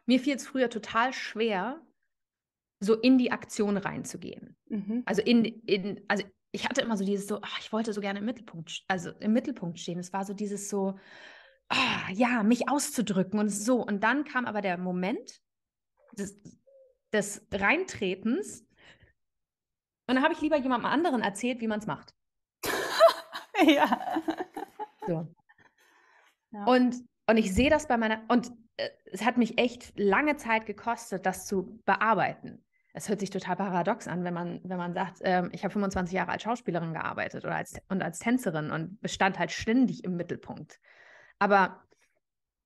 mir fiel es früher total schwer, so in die Aktion reinzugehen. Mhm. Also in, in, also ich hatte immer so dieses so, ach, ich wollte so gerne im Mittelpunkt, also im Mittelpunkt stehen. Es war so dieses so, oh, ja, mich auszudrücken und so. Und dann kam aber der Moment des, des Reintretens. Und dann habe ich lieber jemandem anderen erzählt, wie man es macht. <laughs> ja. So. Ja. Und, und ich sehe das bei meiner, und äh, es hat mich echt lange Zeit gekostet, das zu bearbeiten. Es hört sich total paradox an, wenn man, wenn man sagt, äh, ich habe 25 Jahre als Schauspielerin gearbeitet oder als, und als Tänzerin und stand halt ständig im Mittelpunkt. Aber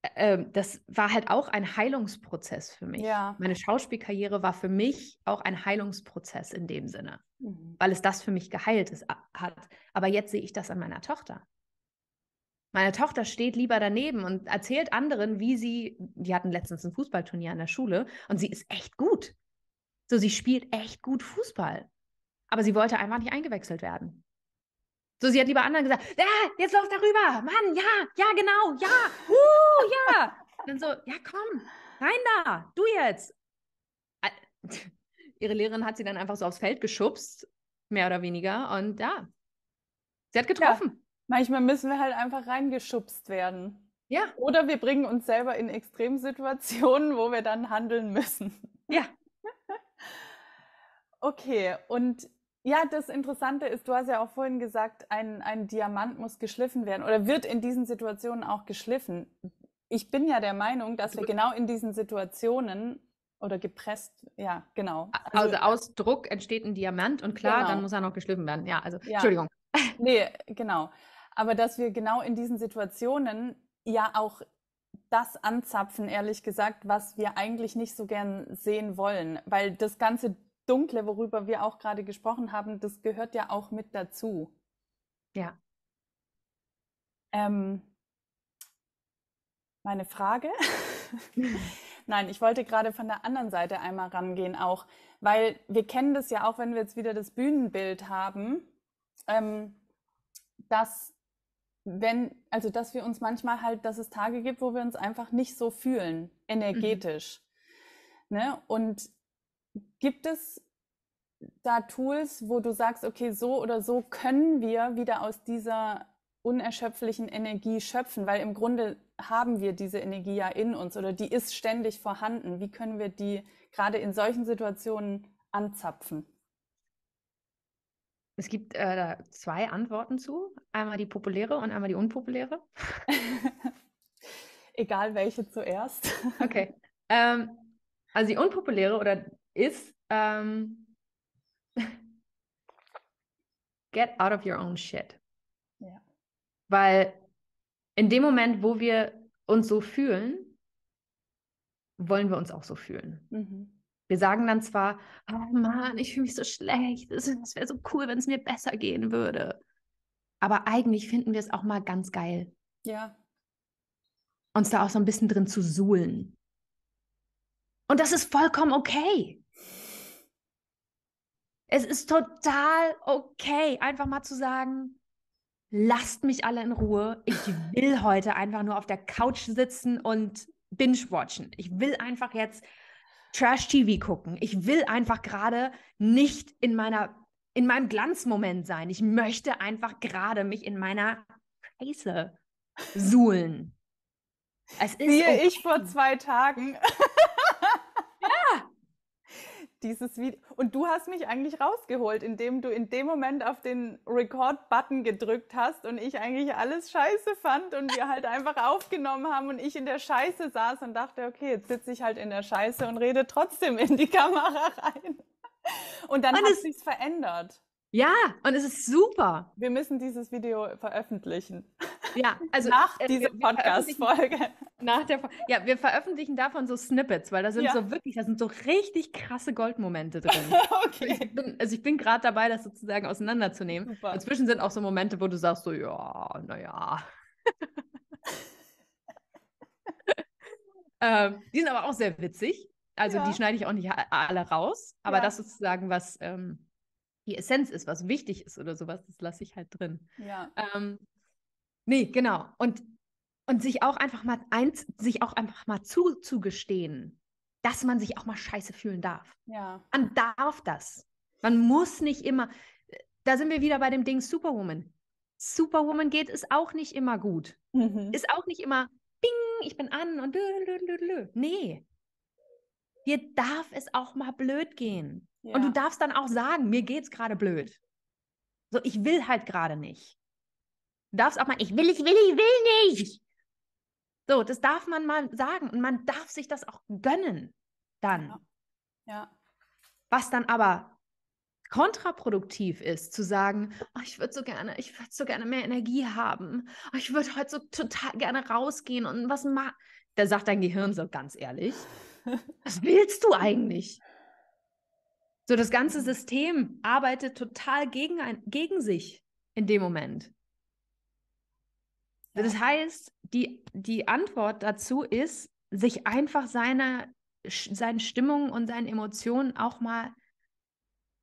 äh, äh, das war halt auch ein Heilungsprozess für mich. Ja. Meine Schauspielkarriere war für mich auch ein Heilungsprozess in dem Sinne, mhm. weil es das für mich geheilt ist, hat. Aber jetzt sehe ich das an meiner Tochter. Meine Tochter steht lieber daneben und erzählt anderen, wie sie, die hatten letztens ein Fußballturnier an der Schule und sie ist echt gut. So, sie spielt echt gut Fußball. Aber sie wollte einfach nicht eingewechselt werden. So, sie hat lieber anderen gesagt, ah, jetzt lauf darüber, Mann, ja, ja, genau, ja, <laughs> uh, ja. Dann so, ja, komm, rein da, du jetzt. <laughs> Ihre Lehrerin hat sie dann einfach so aufs Feld geschubst, mehr oder weniger, und ja, sie hat getroffen. Ja, manchmal müssen wir halt einfach reingeschubst werden. Ja. Oder wir bringen uns selber in Extremsituationen, wo wir dann handeln müssen. Ja. <laughs> okay, und ja, das Interessante ist, du hast ja auch vorhin gesagt, ein, ein Diamant muss geschliffen werden oder wird in diesen Situationen auch geschliffen. Ich bin ja der Meinung, dass wir genau in diesen Situationen oder gepresst, ja, genau. Also, also aus Druck entsteht ein Diamant und klar, genau. dann muss er noch geschliffen werden. Ja, also, ja. Entschuldigung. <laughs> Nee, genau. Aber dass wir genau in diesen Situationen ja auch das anzapfen, ehrlich gesagt, was wir eigentlich nicht so gern sehen wollen, weil das ganze Dunkle, worüber wir auch gerade gesprochen haben, das gehört ja auch mit dazu. Ja. Ähm, meine Frage. <laughs> Nein, ich wollte gerade von der anderen Seite einmal rangehen, auch, weil wir kennen das ja auch, wenn wir jetzt wieder das Bühnenbild haben, ähm, dass wenn, also dass wir uns manchmal halt, dass es Tage gibt, wo wir uns einfach nicht so fühlen, mhm. energetisch. Mhm. Ne? Und Gibt es da Tools, wo du sagst, okay, so oder so können wir wieder aus dieser unerschöpflichen Energie schöpfen, weil im Grunde haben wir diese Energie ja in uns oder die ist ständig vorhanden. Wie können wir die gerade in solchen Situationen anzapfen? Es gibt äh, zwei Antworten zu, einmal die populäre und einmal die unpopuläre. <laughs> Egal welche zuerst. Okay. Ähm, also die unpopuläre oder ist ähm, <laughs> get out of your own shit. Ja. Weil in dem Moment, wo wir uns so fühlen, wollen wir uns auch so fühlen. Mhm. Wir sagen dann zwar, oh Mann, ich fühle mich so schlecht, es wäre so cool, wenn es mir besser gehen würde. Aber eigentlich finden wir es auch mal ganz geil. Ja. Uns da auch so ein bisschen drin zu suhlen. Und das ist vollkommen okay. Es ist total okay, einfach mal zu sagen, lasst mich alle in Ruhe. Ich will heute einfach nur auf der Couch sitzen und binge-watchen. Ich will einfach jetzt Trash-TV gucken. Ich will einfach gerade nicht in meiner in meinem Glanzmoment sein. Ich möchte einfach gerade mich in meiner Scheiße suhlen. Es ist Siehe okay. ich vor zwei Tagen. <laughs> dieses Video. Und du hast mich eigentlich rausgeholt, indem du in dem Moment auf den Record-Button gedrückt hast und ich eigentlich alles scheiße fand und wir halt einfach aufgenommen haben und ich in der Scheiße saß und dachte, okay, jetzt sitze ich halt in der Scheiße und rede trotzdem in die <laughs> Kamera rein. Und dann und hat sich verändert. Ja, und es ist super. Wir müssen dieses Video veröffentlichen. Ja, also nach äh, dieser Podcast-Folge. Nach der Ja, wir veröffentlichen davon so Snippets, weil da sind ja. so wirklich, da sind so richtig krasse Goldmomente drin. <laughs> okay. Ich bin, also bin gerade dabei, das sozusagen auseinanderzunehmen. Super. Inzwischen also sind auch so Momente, wo du sagst so, ja, naja. <laughs> ähm, die sind aber auch sehr witzig. Also ja. die schneide ich auch nicht alle raus. Aber ja. das sozusagen, was ähm, die Essenz ist, was wichtig ist oder sowas, das lasse ich halt drin. Ja. Ähm, nee, genau. Und und sich auch einfach mal eins, sich auch einfach mal zu, dass man sich auch mal scheiße fühlen darf. Ja. Man darf das. Man muss nicht immer. Da sind wir wieder bei dem Ding Superwoman. Superwoman geht es auch nicht immer gut. Mhm. Ist auch nicht immer Bing, ich bin an und lö, lö, lö, lö. Nee. Dir darf es auch mal blöd gehen. Ja. Und du darfst dann auch sagen, mir geht's gerade blöd. So, ich will halt gerade nicht. Du darfst auch mal, ich will, ich will, ich will nicht. So, das darf man mal sagen und man darf sich das auch gönnen dann. Ja. ja. Was dann aber kontraproduktiv ist, zu sagen, oh, ich würde so gerne, ich würde so gerne mehr Energie haben, oh, ich würde heute so total gerne rausgehen und was machen. Da sagt dein Gehirn so ganz ehrlich, was <laughs> willst du eigentlich? So, das ganze System arbeitet total gegen, ein, gegen sich in dem Moment. Ja. Das heißt, die, die Antwort dazu ist, sich einfach seiner, seinen Stimmungen und seinen Emotionen auch mal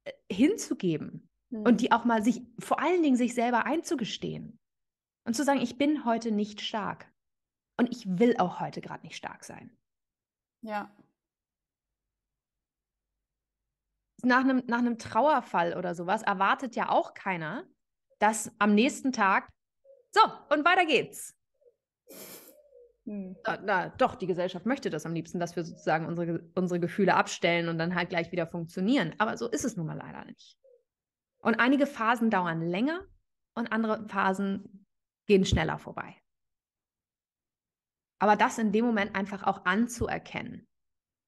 äh, hinzugeben mhm. und die hm. auch mal sich, vor allen Dingen sich selber einzugestehen und zu sagen, ich bin heute nicht stark und ich will auch heute gerade nicht stark sein. Ja. Nach einem, nach einem Trauerfall oder sowas erwartet ja auch keiner, dass am nächsten Tag, so, und weiter geht's. Hm. Na, na, doch, die Gesellschaft möchte das am liebsten, dass wir sozusagen unsere, unsere Gefühle abstellen und dann halt gleich wieder funktionieren. Aber so ist es nun mal leider nicht. Und einige Phasen dauern länger und andere Phasen gehen schneller vorbei. Aber das in dem Moment einfach auch anzuerkennen.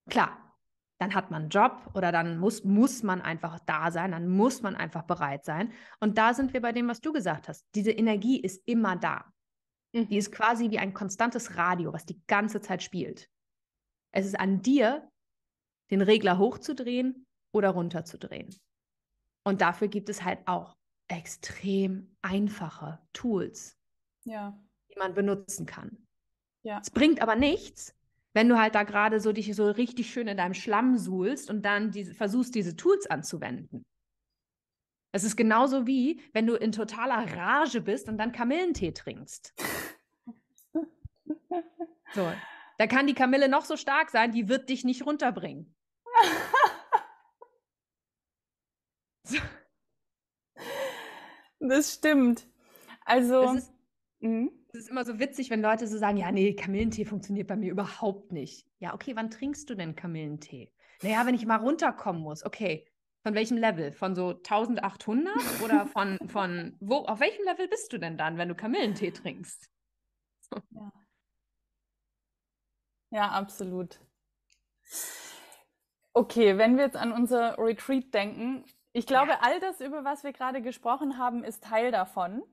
Klar, dann hat man einen Job oder dann muss, muss man einfach da sein, dann muss man einfach bereit sein. Und da sind wir bei dem, was du gesagt hast. Diese Energie ist immer da. Mhm. Die ist quasi wie ein konstantes Radio, was die ganze Zeit spielt. Es ist an dir, den Regler hochzudrehen oder runterzudrehen. Und dafür gibt es halt auch extrem einfache Tools, ja. die man benutzen kann. Ja. Es bringt aber nichts, wenn du halt da gerade so dich so richtig schön in deinem Schlamm suhlst und dann diese, versuchst, diese Tools anzuwenden. Es ist genauso wie, wenn du in totaler Rage bist und dann Kamillentee trinkst. <laughs> So. Da kann die Kamille noch so stark sein, die wird dich nicht runterbringen. so. <laughs> Das stimmt. Also. Es ist, mhm. es ist immer so witzig, wenn Leute so sagen: Ja, nee, Kamillentee funktioniert bei mir überhaupt nicht. Ja, okay, wann trinkst du denn Kamillentee? Naja, wenn ich mal runterkommen muss. Okay, von welchem Level? Von so 1800 <laughs> oder von, von wo? Auf welchem Level bist du denn dann, wenn du Kamillentee trinkst? Ja. Ja, absolut. Okay, wenn wir jetzt an unser Retreat denken, ich glaube, ja. all das, über was wir gerade gesprochen haben, ist Teil davon.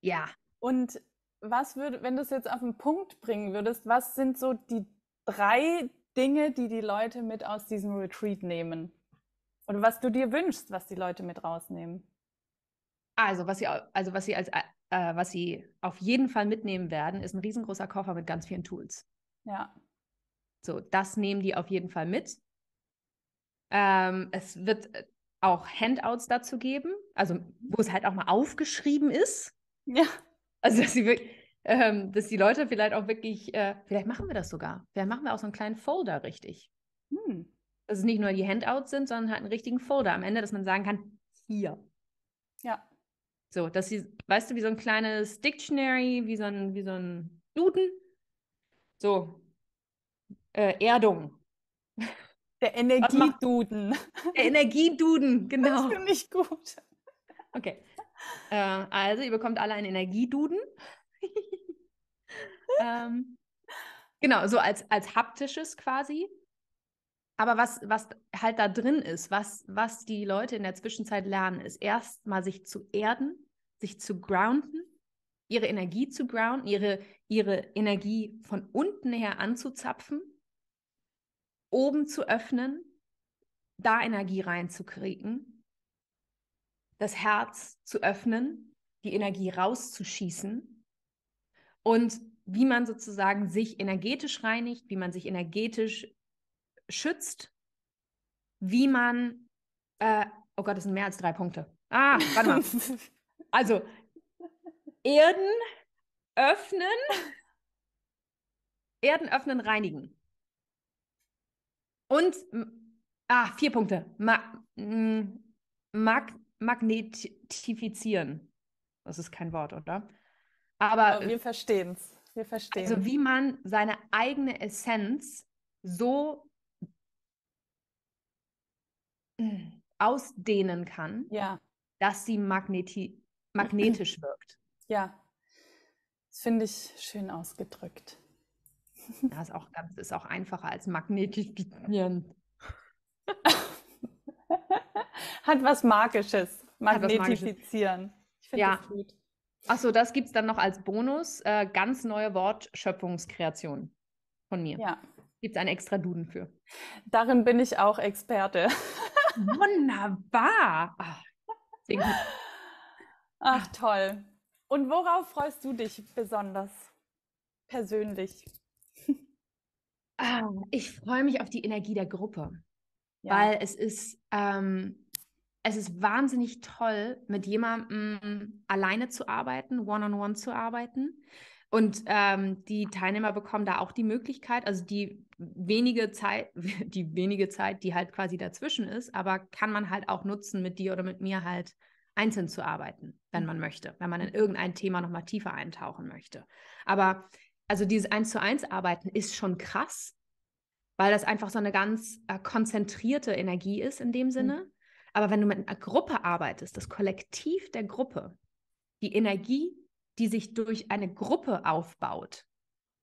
Ja. Und was würde, wenn du es jetzt auf den Punkt bringen würdest, was sind so die drei Dinge, die die Leute mit aus diesem Retreat nehmen? Oder was du dir wünschst, was die Leute mit rausnehmen? Also, was sie, also was sie als äh, äh, was sie auf jeden Fall mitnehmen werden, ist ein riesengroßer Koffer mit ganz vielen Tools. Ja. So, das nehmen die auf jeden Fall mit. Ähm, es wird äh, auch Handouts dazu geben, also wo es halt auch mal aufgeschrieben ist. Ja. Also, dass, sie wirklich, ähm, dass die Leute vielleicht auch wirklich, äh, vielleicht machen wir das sogar. Vielleicht machen wir auch so einen kleinen Folder richtig. Hm. Dass es nicht nur die Handouts sind, sondern halt einen richtigen Folder am Ende, dass man sagen kann, hier. Ja. So, dass sie, weißt du, wie so ein kleines Dictionary, wie so ein, wie so ein Duden. So, äh, Erdung. Der <laughs> Energieduden. Der Energieduden, <laughs> genau. Das finde ich gut. Okay. Äh, also, ihr bekommt alle einen Energieduden. <laughs> ähm, genau, so als, als haptisches quasi. Aber was, was halt da drin ist, was, was die Leute in der Zwischenzeit lernen, ist erstmal sich zu erden, sich zu grounden, ihre Energie zu grounden, ihre, ihre Energie von unten her anzuzapfen oben zu öffnen, da Energie reinzukriegen, das Herz zu öffnen, die Energie rauszuschießen und wie man sozusagen sich energetisch reinigt, wie man sich energetisch schützt, wie man, äh, oh Gott, das sind mehr als drei Punkte. Ah, warte mal. <laughs> also, Erden öffnen, Erden öffnen, reinigen. Und, ah, vier Punkte. Ma mag magnetifizieren. Das ist kein Wort, oder? Aber, Aber wir verstehen es. Wir verstehen. Also wie man seine eigene Essenz so ausdehnen kann, ja. dass sie magneti magnetisch wirkt. Ja, das finde ich schön ausgedrückt. Das ist auch, ganz, ist auch einfacher als magnetisch diktieren. Hat was Magisches. Magnetifizieren. Ich finde ja. das gut. Achso, das gibt es dann noch als Bonus. Äh, ganz neue Wortschöpfungskreation von mir. Ja. Gibt es einen extra Duden für. Darin bin ich auch Experte. Wunderbar. Ach, Ach, toll. Und worauf freust du dich besonders persönlich? Ah, ich freue mich auf die Energie der Gruppe, ja. weil es ist, ähm, es ist wahnsinnig toll, mit jemandem alleine zu arbeiten, one-on-one -on -one zu arbeiten. Und ähm, die Teilnehmer bekommen da auch die Möglichkeit, also die wenige Zeit, <laughs> die wenige Zeit, die halt quasi dazwischen ist, aber kann man halt auch nutzen, mit dir oder mit mir halt einzeln zu arbeiten, wenn mhm. man möchte, wenn man in irgendein Thema nochmal tiefer eintauchen möchte. Aber also dieses Eins zu eins Arbeiten ist schon krass, weil das einfach so eine ganz äh, konzentrierte Energie ist in dem Sinne. Mhm. Aber wenn du mit einer Gruppe arbeitest, das Kollektiv der Gruppe, die Energie, die sich durch eine Gruppe aufbaut,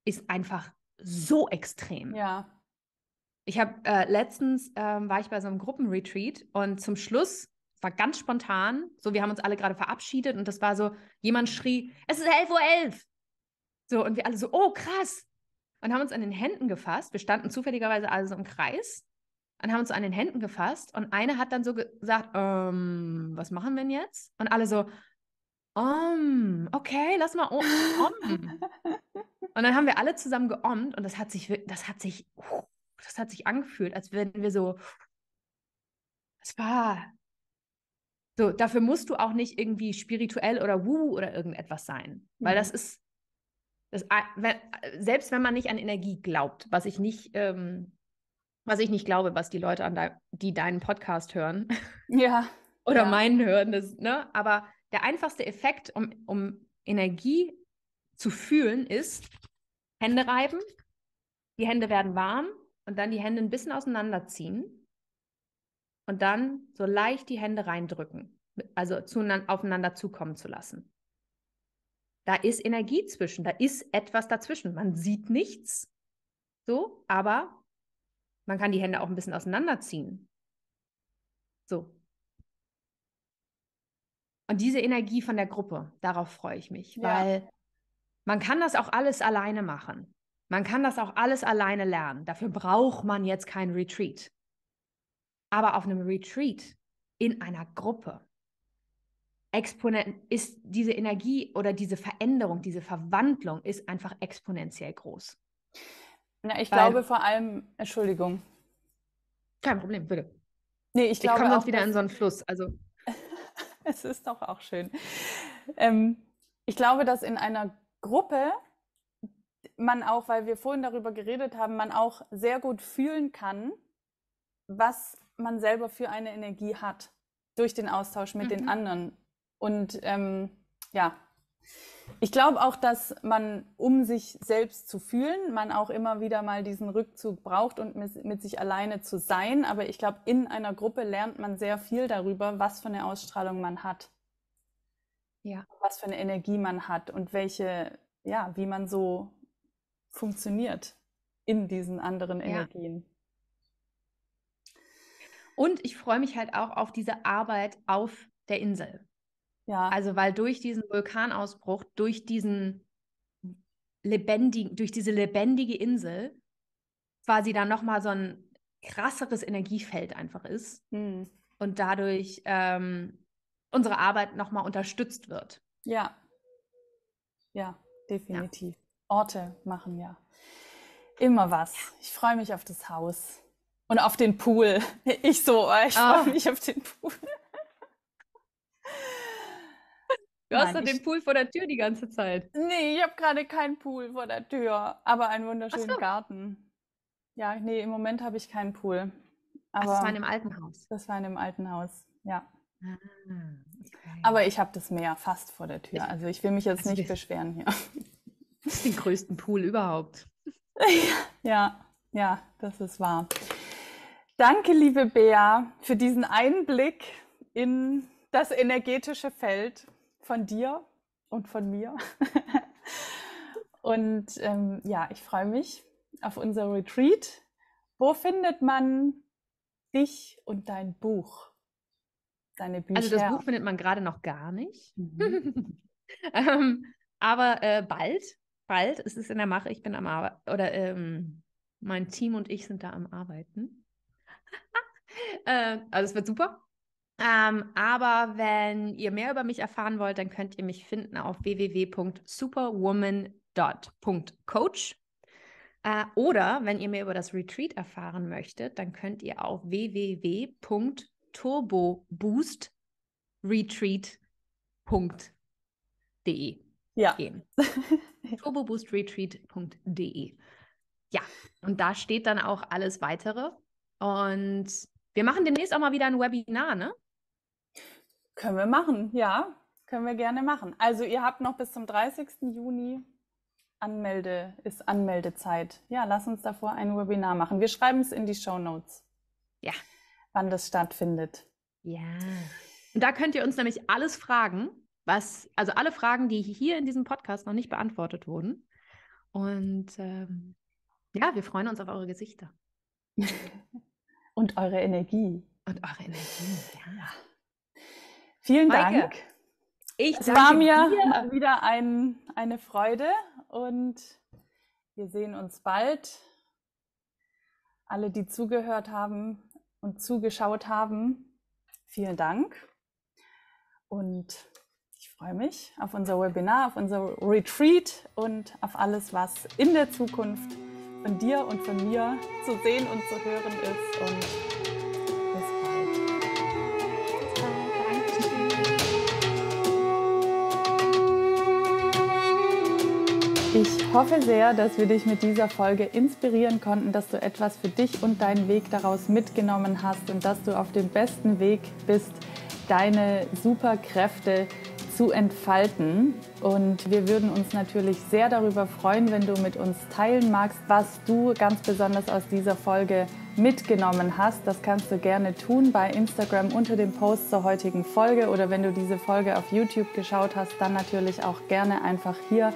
ist einfach so extrem. Ja. Ich habe äh, letztens äh, war ich bei so einem Gruppenretreat und zum Schluss war ganz spontan, so wir haben uns alle gerade verabschiedet und das war so, jemand schrie, es ist 11.11 .11 Uhr. So, und wir alle so, oh krass. Und haben uns an den Händen gefasst. Wir standen zufälligerweise alle so im Kreis und haben uns an den Händen gefasst. Und eine hat dann so gesagt, ähm, was machen wir denn jetzt? Und alle so, um, okay, lass mal um. <laughs> und dann haben wir alle zusammen geommt und das hat sich, das hat sich, das hat sich angefühlt, als wenn wir so, es war, so, dafür musst du auch nicht irgendwie spirituell oder wuh oder irgendetwas sein, weil mhm. das ist das, selbst wenn man nicht an Energie glaubt, was ich nicht, ähm, was ich nicht glaube, was die Leute an de die deinen Podcast hören. Ja. <laughs> oder ja. meinen hören, das, ne? Aber der einfachste Effekt, um, um Energie zu fühlen, ist Hände reiben, die Hände werden warm und dann die Hände ein bisschen auseinanderziehen und dann so leicht die Hände reindrücken, also aufeinander zukommen zu lassen. Da ist Energie zwischen, da ist etwas dazwischen. Man sieht nichts, so, aber man kann die Hände auch ein bisschen auseinanderziehen. So. Und diese Energie von der Gruppe, darauf freue ich mich, ja. weil man kann das auch alles alleine machen. Man kann das auch alles alleine lernen. Dafür braucht man jetzt kein Retreat. Aber auf einem Retreat in einer Gruppe Exponent ist diese Energie oder diese Veränderung, diese Verwandlung ist einfach exponentiell groß. Na, ich Weil, glaube vor allem, Entschuldigung. Kein Problem, bitte. Nee, ich, ich glaube. Wir kommen sonst wieder in so einen Fluss. Also. <laughs> es ist doch auch schön. Ähm, ich glaube, dass in einer Gruppe man auch, weil wir vorhin darüber geredet haben, man auch sehr gut fühlen kann, was man selber für eine Energie hat durch den Austausch mit mhm. den anderen. Und ähm, ja, ich glaube auch, dass man, um sich selbst zu fühlen, man auch immer wieder mal diesen Rückzug braucht und mit, mit sich alleine zu sein. Aber ich glaube, in einer Gruppe lernt man sehr viel darüber, was für eine Ausstrahlung man hat. Ja. Was für eine Energie man hat und welche, ja, wie man so funktioniert in diesen anderen Energien. Ja. Und ich freue mich halt auch auf diese Arbeit auf der Insel. Ja. Also weil durch diesen Vulkanausbruch, durch diesen lebendigen, durch diese lebendige Insel quasi dann nochmal so ein krasseres Energiefeld einfach ist mhm. und dadurch ähm, unsere Arbeit nochmal unterstützt wird. Ja. Ja, definitiv. Ja. Orte machen ja immer was. Ich freue mich auf das Haus und auf den Pool. <laughs> Ich so, ich freue oh. mich auf den Pool. Du hast doch den Pool vor der Tür die ganze Zeit. Nee, ich habe gerade keinen Pool vor der Tür, aber einen wunderschönen so. Garten. Ja, nee, im Moment habe ich keinen Pool. Aber also das war in dem alten Haus. Das war in dem alten Haus, ja. Ah, okay. Aber ich habe das Meer fast vor der Tür. also ich will mich jetzt also nicht beschweren hier. Das <laughs> ist den größten Pool überhaupt. <laughs> ja, ja, das ist wahr. Danke, liebe Bea, für diesen Einblick in das energetische Feld von dir und von mir. <laughs> und ähm, ja, ich freue mich auf unser Retreat. Wo findet man dich und dein Buch? Deine Bücher? Also das Buch findet man gerade noch gar nicht. Mhm. <laughs> ähm, aber äh, bald, bald, es ist in der Mache, ich bin am Arbeiten, oder ähm, mein Team und ich sind da am Arbeiten. <laughs> äh, also es wird super. Ähm, aber wenn ihr mehr über mich erfahren wollt, dann könnt ihr mich finden auf www.superwoman.coach. Äh, oder wenn ihr mehr über das Retreat erfahren möchtet, dann könnt ihr auf www.turboboostretreat.de ja. gehen. <laughs> turboboostretreat.de. Ja, und da steht dann auch alles weitere. Und wir machen demnächst auch mal wieder ein Webinar, ne? Können wir machen, ja. Können wir gerne machen. Also ihr habt noch bis zum 30. Juni Anmelde, ist Anmeldezeit. Ja, lass uns davor ein Webinar machen. Wir schreiben es in die Show Notes. Ja. Wann das stattfindet. Ja. Und da könnt ihr uns nämlich alles fragen, was, also alle Fragen, die hier in diesem Podcast noch nicht beantwortet wurden. Und ähm, ja, wir freuen uns auf eure Gesichter. <laughs> Und eure Energie. Und eure Energie, ja. Vielen Maike, Dank. Ich es war mir dir. wieder ein, eine Freude und wir sehen uns bald. Alle, die zugehört haben und zugeschaut haben, vielen Dank. Und ich freue mich auf unser Webinar, auf unser Retreat und auf alles, was in der Zukunft von dir und von mir zu sehen und zu hören ist. Und Ich hoffe sehr, dass wir dich mit dieser Folge inspirieren konnten, dass du etwas für dich und deinen Weg daraus mitgenommen hast und dass du auf dem besten Weg bist, deine Superkräfte zu entfalten. Und wir würden uns natürlich sehr darüber freuen, wenn du mit uns teilen magst, was du ganz besonders aus dieser Folge mitgenommen hast. Das kannst du gerne tun bei Instagram unter dem Post zur heutigen Folge oder wenn du diese Folge auf YouTube geschaut hast, dann natürlich auch gerne einfach hier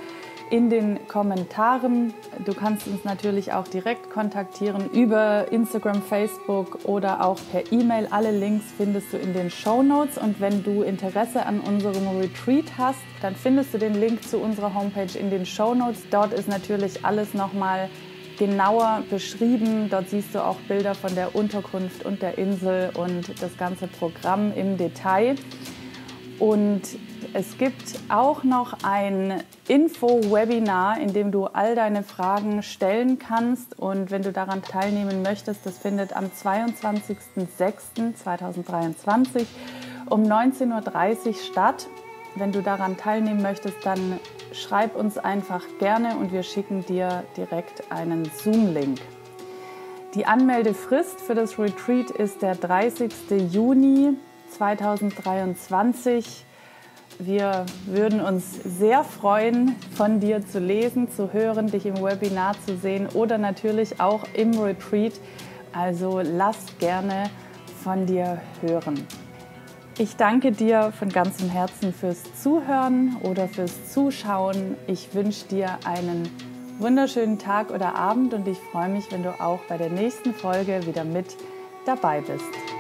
in den Kommentaren. Du kannst uns natürlich auch direkt kontaktieren über Instagram, Facebook oder auch per E-Mail. Alle Links findest du in den Show Notes. Und wenn du Interesse an unserem Retreat hast, dann findest du den Link zu unserer Homepage in den Show Notes. Dort ist natürlich alles nochmal genauer beschrieben. Dort siehst du auch Bilder von der Unterkunft und der Insel und das ganze Programm im Detail. Und es gibt auch noch ein Info-Webinar, in dem du all deine Fragen stellen kannst. Und wenn du daran teilnehmen möchtest, das findet am 22.06.2023 um 19.30 Uhr statt. Wenn du daran teilnehmen möchtest, dann schreib uns einfach gerne und wir schicken dir direkt einen Zoom-Link. Die Anmeldefrist für das Retreat ist der 30. Juni 2023. Wir würden uns sehr freuen, von dir zu lesen, zu hören, dich im Webinar zu sehen oder natürlich auch im Retreat. Also lass gerne von dir hören. Ich danke dir von ganzem Herzen fürs Zuhören oder fürs Zuschauen. Ich wünsche dir einen wunderschönen Tag oder Abend und ich freue mich, wenn du auch bei der nächsten Folge wieder mit dabei bist.